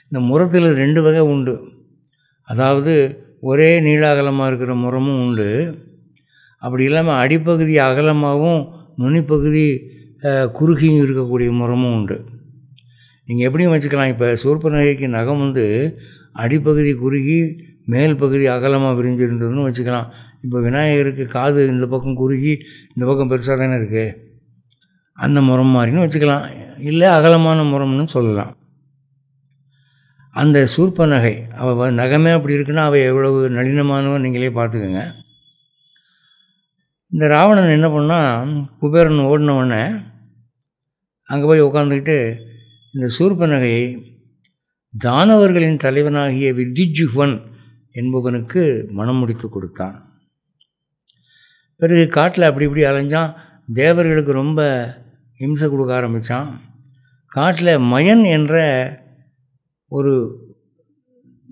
இந்த முறத்தில் ரெண்டு வகை உண்டு அதாவது ஒரே நீளாகலமாக இருக்கிற முறமும் உண்டு அப்படி இல்லாமல் அடிப்பகுதி அகலமாகவும் நுனிப்பகுதி குறுகியும் இருக்கக்கூடிய முறமும் உண்டு நீங்கள் எப்படியும் வச்சுக்கலாம் இப்போ சூர்ப நகைக்கு நகம் வந்து அடிப்பகுதி குறுகி மேல் பகுதி அகலமாக விரிஞ்சிருந்ததுன்னு வச்சுக்கலாம் இப்போ விநாயகருக்கு காது இந்த பக்கம் குறுகி இந்த பக்கம் பெருசாக தானே இருக்குது அந்த முறம் மாதிரின்னு வச்சுக்கலாம் இல்லை அகலமான முறம்னு சொல்லலாம் அந்த சூர்ப நகை அவள் நகமே அப்படி இருக்குன்னா அவள் எவ்வளவு நளினமானவன் நீங்களே பார்த்துக்கோங்க இந்த ராவணன் என்ன பண்ணால் குபேரன் ஓடினவுடனே அங்கே போய் உட்காந்துக்கிட்டு இந்த சூர்ப நகையை தானவர்களின் தலைவனாகிய வித்திஜுவன் என்பவனுக்கு மனம் முடித்து கொடுத்தான் பிறகு காட்டில் அப்படி இப்படி அலைஞ்சான் தேவர்களுக்கு ரொம்ப இம்சை கொடுக்க ஆரம்பித்தான் காட்டில் மயன் என்ற ஒரு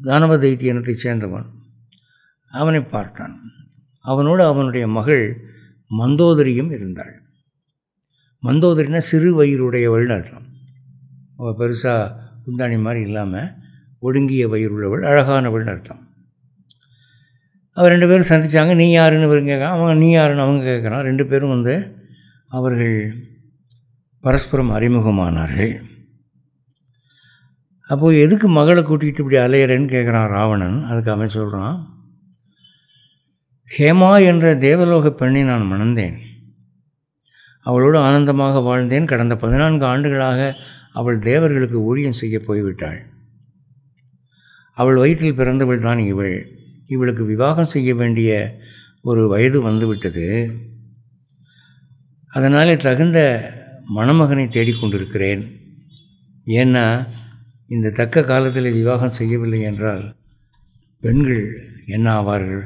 தானவ தைத்தியனத்தை சேர்ந்தவன் அவனை பார்த்தான் அவனோடு அவனுடைய மகள் மந்தோதரியும் இருந்தாள் மந்தோதரினா சிறு வயிறுடையவள்னு அர்த்தம் அவள் பெருசாக குந்தாணி மாதிரி இல்லாமல் ஒடுங்கிய வயிறுள்ளவள் அழகானவள்னு அர்த்தம் அவர் ரெண்டு பேரும் சந்தித்தாங்க நீ யாருன்னு இவர் கேட்க அவன் நீ யாருன்னு அவங்க கேட்குறான் ரெண்டு பேரும் வந்து அவர்கள் பரஸ்பரம் அறிமுகமானார்கள் அப்போது எதுக்கு மகளை கூட்டிகிட்டு இப்படி அலையிறேன்னு கேட்குறான் ராவணன் அதுக்கு அவன் சொல்கிறான் ஹேமா என்ற தேவலோக பெண்ணை நான் மணந்தேன் அவளோடு ஆனந்தமாக வாழ்ந்தேன் கடந்த பதினான்கு ஆண்டுகளாக அவள் தேவர்களுக்கு ஊழியம் செய்ய போய்விட்டாள் அவள் வயிற்றில் பிறந்தவள் தான் இவள் இவளுக்கு விவாகம் செய்ய வேண்டிய ஒரு வயது வந்துவிட்டது அதனாலே தகுந்த மணமகனை தேடிக்கொண்டிருக்கிறேன் ஏன்னா இந்த தக்க காலத்தில் விவாகம் செய்யவில்லை என்றால் பெண்கள் என்ன ஆவார்கள்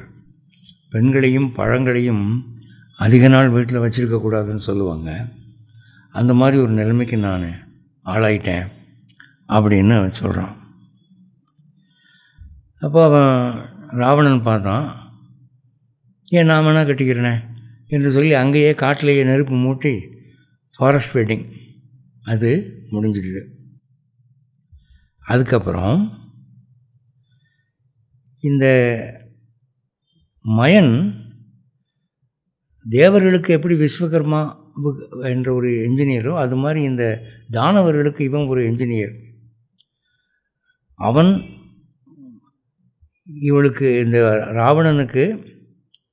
பெண்களையும் பழங்களையும் அதிக நாள் வீட்டில் வச்சுருக்கக்கூடாதுன்னு சொல்லுவாங்க அந்த மாதிரி ஒரு நிலைமைக்கு நான் ஆளாயிட்டேன் அப்படின்னு சொல்கிறான் அப்போ அவன் ராவணன் பார்த்தான் ஏன் நாம் என்ன கட்டிக்கிறேனே என்று சொல்லி அங்கேயே காட்டிலேயே நெருப்பு மூட்டி ஃபாரஸ்ட் வெட்டிங் அது முடிஞ்சிடுது அதுக்கப்புறம் இந்த மயன் தேவர்களுக்கு எப்படி விஸ்வகர்மா என்ற ஒரு என்ஜினியரோ அது மாதிரி இந்த தானவர்களுக்கு இவன் ஒரு என்ஜினியர் அவன் இவளுக்கு இந்த ராவணனுக்கு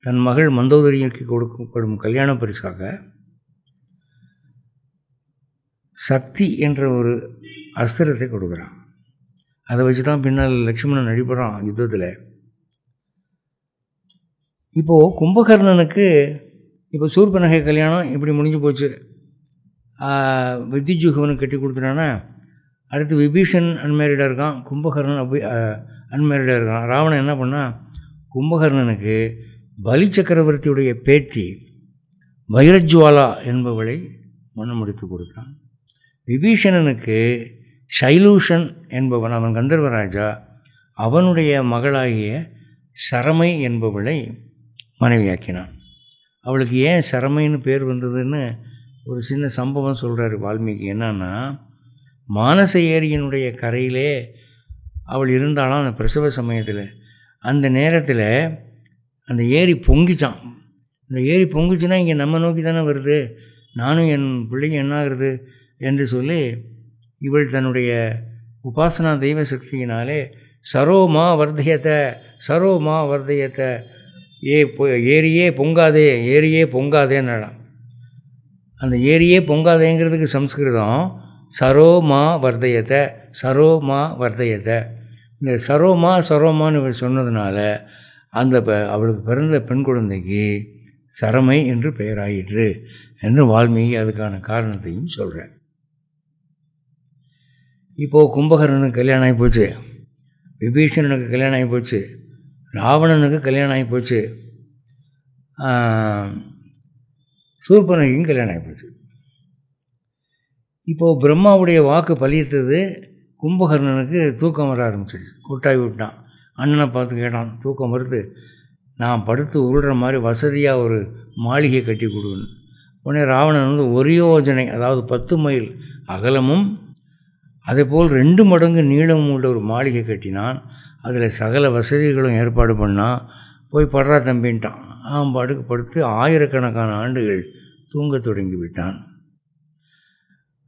தன் மகள் மந்தோதரிக்கு கொடுக்கப்படும் கல்யாண பரிசாக சக்தி என்ற ஒரு அஸ்திரத்தை கொடுக்குறான் அதை வச்சு தான் பின்னால் லக்ஷ்மணன் அடிபடுறான் யுத்தத்தில் இப்போது கும்பகர்ணனுக்கு இப்போ சூர்பநகை கல்யாணம் இப்படி முடிஞ்சு போச்சு வித்யுஜுகவனுக்கு கட்டி கொடுத்துட்டானா அடுத்து விபீஷன் அன்மேரிடாக இருக்கான் கும்பகர்ணன் அப்படி அன்மேரிடாக இருக்கான் ராவணன் என்ன பண்ணால் கும்பகர்ணனுக்கு பலி சக்கரவர்த்தியுடைய பேத்தி வைரஜுவாலா என்பவளை மனம் முடித்து கொடுத்தான் விபீஷணனுக்கு சைலூஷன் என்பவன் அவன் கந்தர்வராஜா அவனுடைய மகளாகிய சரமை என்பவளை மனைவியாக்கினான் அவளுக்கு ஏன் சரமைன்னு பேர் வந்ததுன்னு ஒரு சின்ன சம்பவம் சொல்கிறார் வால்மீகி என்னன்னா மானச ஏரியினுடைய கரையிலே அவள் இருந்தாலும் அந்த பிரசவ சமயத்தில் அந்த நேரத்தில் அந்த ஏரி பொங்கிச்சான் அந்த ஏரி பொங்குச்சுன்னா இங்கே நம்ம நோக்கி தானே வருது நானும் என் பிள்ளைங்க என்னாகிறது என்று சொல்லி இவள் தன்னுடைய உபாசனா தெய்வ சக்தியினாலே சரோமா வர்தயத்தை சரோமா வர்தயத்தை ஏ ஏரியே பொங்காதே ஏரியே பொங்காதேன்னு அந்த ஏரியே பொங்காதேங்கிறதுக்கு சம்ஸ்கிருதம் சரோமா வர்தயத்தை சரோமா வர்தயத்தை இந்த சரோமா சரோமான்னு சொன்னதுனால அந்த அவளுக்கு பிறந்த பெண் குழந்தைக்கு சரமை என்று பெயராயிற்று என்று வால்மீகி அதுக்கான காரணத்தையும் சொல்கிறேன் இப்போது கும்பகரனுக்கு கல்யாணம் ஆகி போச்சு விபீஷணனுக்கு கல்யாணம் ஆகி போச்சு ராவணனுக்கு கல்யாணம் ஆகி போச்சு சூர்பனகிக்கும் கல்யாணம் ஆகி போச்சு இப்போது பிரம்மாவுடைய வாக்கு பலித்தது கும்பகர்ணனுக்கு தூக்கம் வர ஆரம்பிச்சிடுச்சு கூட்டாகி விட்டான் அண்ணனை பார்த்து கேட்டான் தூக்கம் வருது நான் படுத்து உருள்ற மாதிரி வசதியாக ஒரு மாளிகை கட்டி கொடுக்கணும் உடனே ராவணன் வந்து ஒரு யோஜனை அதாவது பத்து மைல் அகலமும் அதேபோல் ரெண்டு மடங்கு நீளமும் உள்ள ஒரு மாளிகை கட்டினான் அதில் சகல வசதிகளும் ஏற்பாடு பண்ணான் போய் படுறா தம்பின்ட்டான் அவன் படுத்து ஆயிரக்கணக்கான ஆண்டுகள் தூங்க தொடங்கி விட்டான்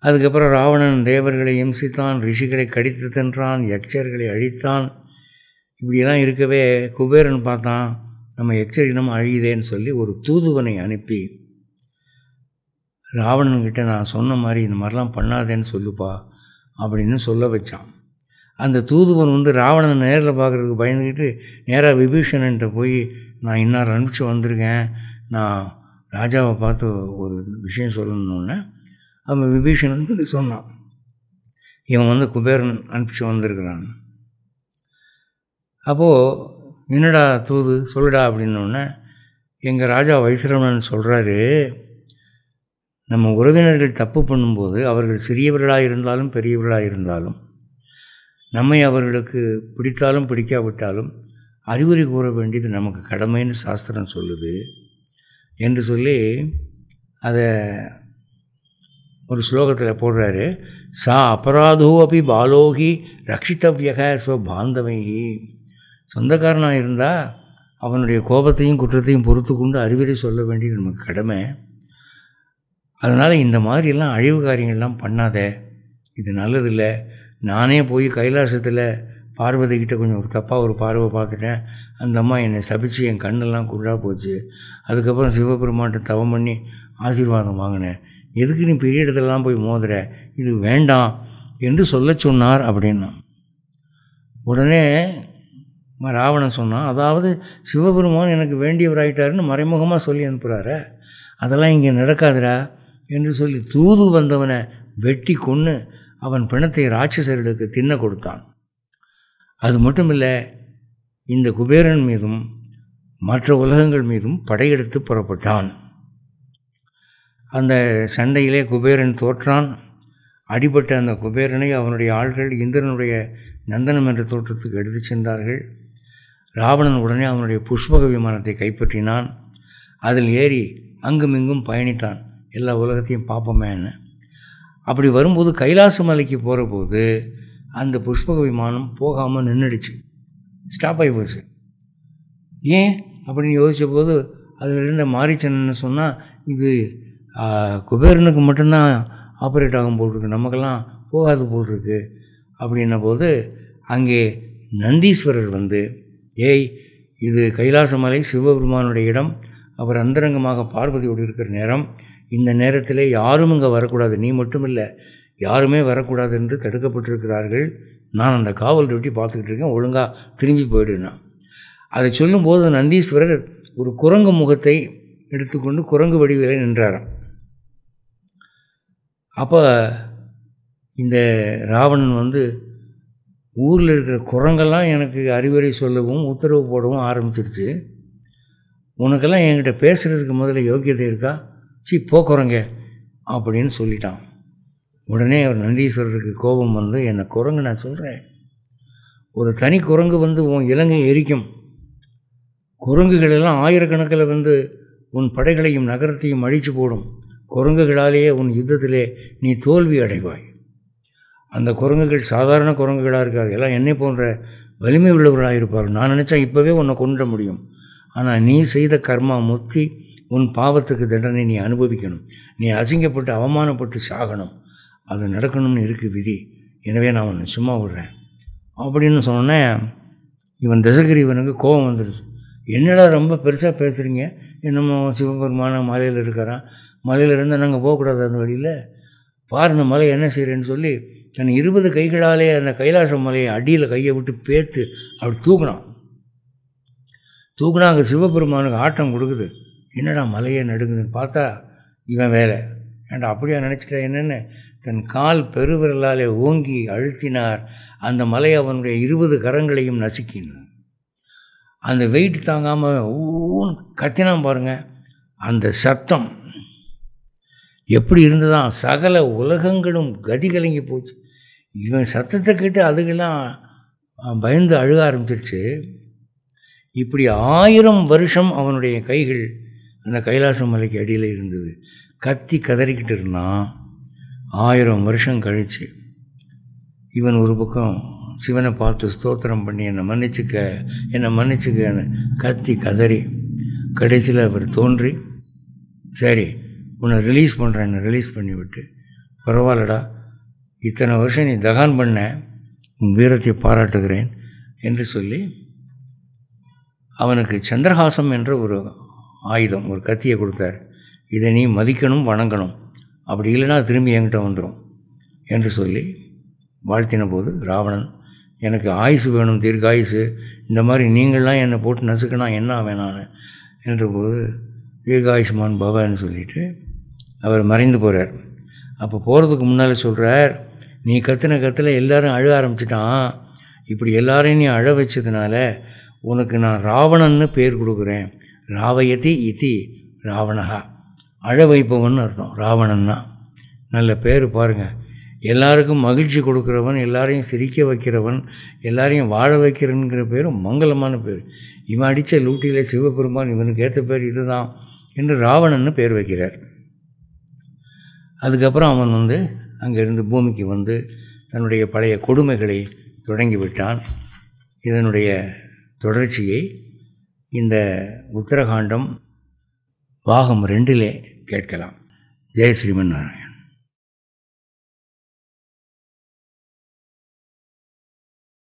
அதுக்கப்புறம் ராவணன் தேவர்களை இம்சித்தான் ரிஷிகளை கடித்து தின்றான் யக்ஷர்களை அழித்தான் இப்படிலாம் இருக்கவே குபேரன் பார்த்தான் நம்ம எச்சரினம் அழியுதேன்னு சொல்லி ஒரு தூதுவனை அனுப்பி ராவணன்கிட்ட நான் சொன்ன மாதிரி இந்த மாதிரிலாம் பண்ணாதேன்னு சொல்லுப்பா அப்படின்னு சொல்ல வச்சான் அந்த தூதுவன் வந்து ராவணன் நேரில் பார்க்குறதுக்கு பயந்துக்கிட்டு நேராக விபீஷணன்ட்ட போய் நான் இன்னார் அனுப்பிச்சு வந்திருக்கேன் நான் ராஜாவை பார்த்து ஒரு விஷயம் சொல்லணுன்னே அப்போ விபீஷணன் வந்து சொன்னான் இவன் வந்து குபேரன் அனுப்பிச்சு வந்திருக்கிறான் அப்போது என்னடா தூது சொல்லுடா அப்படின்னோடனே எங்கள் ராஜா வைசிரவனன் சொல்கிறாரு நம்ம உறவினர்கள் தப்பு பண்ணும்போது அவர்கள் சிறியவர்களாக இருந்தாலும் பெரியவர்களாக இருந்தாலும் நம்மை அவர்களுக்கு பிடித்தாலும் பிடிக்காவிட்டாலும் அறிவுரை கூற வேண்டியது நமக்கு கடமைன்னு சாஸ்திரம் சொல்லுது என்று சொல்லி அதை ஒரு ஸ்லோகத்தில் போடுறாரு சா அபராதோ அப்படி பாலோகி ரட்சித்தவியக ஸ்வபாந்தமைகி சொந்தக்காரனாக இருந்தால் அவனுடைய கோபத்தையும் குற்றத்தையும் பொறுத்து கொண்டு அறிவுரை சொல்ல வேண்டியது நமக்கு கடமை அதனால் இந்த மாதிரியெல்லாம் அழிவு காரியங்கள்லாம் பண்ணாத இது நல்லதில்லை நானே போய் கைலாசத்தில் பார்வதிக்கிட்ட கொஞ்சம் ஒரு தப்பாக ஒரு பார்வை பார்த்துட்டேன் அந்த அம்மா என்னை சபிச்சு என் கண்ணெல்லாம் குண்டாக போச்சு அதுக்கப்புறம் சிவபெருமான்ட்ட தவம் பண்ணி ஆசீர்வாதம் வாங்கினேன் எதுக்கு நீ பெரிய இடத்துலலாம் போய் மோதுற இது வேண்டாம் என்று சொல்ல சொன்னார் அப்படின்னா உடனே ராவணன் சொன்னான் அதாவது சிவபெருமான் எனக்கு வேண்டியவராயிட்டாருன்னு மறைமுகமாக சொல்லி அனுப்புகிறாரு அதெல்லாம் இங்கே நடக்காதுரா என்று சொல்லி தூது வந்தவனை வெட்டி கொன்று அவன் பிணத்தை ராட்சசர்களுக்கு தின்ன கொடுத்தான் அது மட்டும் இல்லை இந்த குபேரன் மீதும் மற்ற உலகங்கள் மீதும் படையெடுத்து புறப்பட்டான் அந்த சண்டையிலே குபேரன் தோற்றான் அடிபட்ட அந்த குபேரனை அவனுடைய ஆள்கள் இந்திரனுடைய நந்தனம் என்ற தோற்றத்துக்கு எடுத்து சென்றார்கள் ராவணன் உடனே அவனுடைய புஷ்பக விமானத்தை கைப்பற்றினான் அதில் ஏறி அங்குமிங்கும் பயணித்தான் எல்லா உலகத்தையும் பார்ப்போமே என்ன அப்படி வரும்போது கைலாச மலைக்கு போகிற போது அந்த புஷ்பக விமானம் போகாமல் நின்றுடுச்சு ஸ்டாப் ஆகி போச்சு ஏன் அப்படின்னு யோசித்த போது அதில் இருந்த மாரிச்சன்னு சொன்னால் இது குபேரனுக்கு மட்டும்தான் ஆப்ரேட் ஆகும் போல் இருக்குது நமக்கெல்லாம் போகாது போல் இருக்கு அப்படின்ன போது அங்கே நந்தீஸ்வரர் வந்து ஏய் இது கைலாசமலை சிவபெருமானுடைய இடம் அவர் அந்தரங்கமாக பார்வதியோடு இருக்கிற நேரம் இந்த நேரத்தில் யாரும் இங்கே வரக்கூடாது நீ மட்டும் இல்லை யாருமே வரக்கூடாது என்று தடுக்கப்பட்டிருக்கிறார்கள் நான் அந்த காவல் ரொட்டி பார்த்துக்கிட்டு இருக்கேன் ஒழுங்காக திரும்பி போயிடுனா அதை சொல்லும்போது நந்தீஸ்வரர் ஒரு குரங்கு முகத்தை எடுத்துக்கொண்டு குரங்கு வடிவிலே நின்றாராம் அப்போ இந்த ராவணன் வந்து ஊரில் இருக்கிற குரங்கெல்லாம் எனக்கு அறிவுரை சொல்லவும் உத்தரவு போடவும் ஆரம்பிச்சிருச்சு உனக்கெல்லாம் என்கிட்ட பேசுகிறதுக்கு முதல்ல யோக்கியதை இருக்கா சி போக்குறங்க அப்படின்னு சொல்லிட்டான் உடனே அவர் நந்தீஸ்வரருக்கு கோபம் வந்து என்னை குரங்கு நான் சொல்கிறேன் ஒரு தனி குரங்கு வந்து உன் இலங்கை எரிக்கும் குரங்குகள் எல்லாம் ஆயிரக்கணக்கில் வந்து உன் படைகளையும் நகரத்தையும் அழித்து போடும் குரங்குகளாலேயே உன் யுத்தத்திலே நீ தோல்வி அடைவாய் அந்த குரங்குகள் சாதாரண குரங்குகளாக இருக்காது எல்லாம் என்னை போன்ற வலிமை உள்ளவர்களாக இருப்பார் நான் நினச்சா இப்போவே உன்னை கொண்டு முடியும் ஆனால் நீ செய்த கர்மா முத்தி உன் பாவத்துக்கு தண்டனை நீ அனுபவிக்கணும் நீ அசிங்கப்பட்டு அவமானப்பட்டு சாகணும் அது நடக்கணும்னு இருக்குது விதி எனவே நான் உன்னை சும்மா விடுறேன் அப்படின்னு சொன்னோன்னே இவன் தசகிரி கோபம் வந்துடுச்சு என்னடா ரொம்ப பெருசாக பேசுகிறீங்க என்னமோ சிவபெருமான மாலையில் இருக்கிறான் மலையிலிருந்து நாங்கள் போகக்கூடாது அந்த வழியில் இந்த மலை என்ன செய்கிறேன்னு சொல்லி தன் இருபது கைகளாலே அந்த கைலாச மலையை அடியில் கையை விட்டு பேர்த்து அப்படி தூக்குனான் தூக்குனா அங்கே சிவபெருமானுக்கு ஆட்டம் கொடுக்குது என்னடா மலையே நடுங்குதுன்னு பார்த்தா இவன் வேலை ஏன்டா அப்படியா நினச்சிட்டேன் என்னென்னு தன் கால் பெருவிரலாலே ஓங்கி அழுத்தினார் அந்த மலை அவனுடைய இருபது கரங்களையும் நசுக்கின்னு அந்த வெயிட் தாங்காமல் ஊன்னு கத்தினான் பாருங்கள் அந்த சத்தம் எப்படி இருந்ததான் சகல உலகங்களும் கதி கலங்கி போச்சு இவன் சத்தத்தை கேட்டு அதுக்கெல்லாம் பயந்து அழுக ஆரம்பிச்சிருச்சு இப்படி ஆயிரம் வருஷம் அவனுடைய கைகள் அந்த கைலாச மலைக்கு அடியில் இருந்தது கத்தி கதறிக்கிட்டு இருந்தான் ஆயிரம் வருஷம் கழித்து இவன் ஒரு பக்கம் சிவனை பார்த்து ஸ்தோத்திரம் பண்ணி என்னை மன்னிச்சுக்க என்னை மன்னிச்சுக்கன்னு கத்தி கதறி கடைசியில் அவர் தோன்றி சரி உன்னை ரிலீஸ் பண்ணுறேன் ரிலீஸ் பண்ணிவிட்டு பரவாயில்லடா இத்தனை வருஷம் நீ தகான் பண்ண உன் வீரத்தை பாராட்டுகிறேன் என்று சொல்லி அவனுக்கு சந்திரஹாசம் என்ற ஒரு ஆயுதம் ஒரு கத்தியை கொடுத்தார் இதை நீ மதிக்கணும் வணங்கணும் அப்படி இல்லைனா திரும்பி என்கிட்ட வந்துடும் என்று சொல்லி வாழ்த்தின போது ராவணன் எனக்கு ஆயுசு வேணும் தீர்க்க ஆயுசு இந்த மாதிரி நீங்களாம் என்னை போட்டு நசுக்கினா என்ன வேணான்னு என்றபோது தீர்காயுஷ்மான் பவன்னு சொல்லிவிட்டு அவர் மறைந்து போகிறார் அப்போ போகிறதுக்கு முன்னால் சொல்கிறார் நீ கற்றுன கத்தில் எல்லோரும் அழ ஆரம்பிச்சிட்டான் இப்படி எல்லாரையும் நீ அழ வச்சதுனால உனக்கு நான் ராவணன்னு பேர் கொடுக்குறேன் ராவயதி இதி ராவணகா அழ வைப்பவன் அர்த்தம் ராவணன்னா நல்ல பேர் பாருங்கள் எல்லாருக்கும் மகிழ்ச்சி கொடுக்குறவன் எல்லாரையும் சிரிக்க வைக்கிறவன் எல்லாரையும் வாழ வைக்கிறனுங்கிற பேரும் மங்களமான பேர் இவன் அடித்த லூட்டியில் சிவபெருமான் இவனுக்கு ஏற்ற பேர் இதுதான் என்று ராவணன்னு பேர் வைக்கிறார் அதுக்கப்புறம் அவன் வந்து அங்கேருந்து பூமிக்கு வந்து தன்னுடைய பழைய கொடுமைகளை தொடங்கிவிட்டான் இதனுடைய தொடர்ச்சியை இந்த உத்தரகாண்டம் பாகம் ரெண்டிலே கேட்கலாம் ஜெய் ஸ்ரீமன் நாராயண்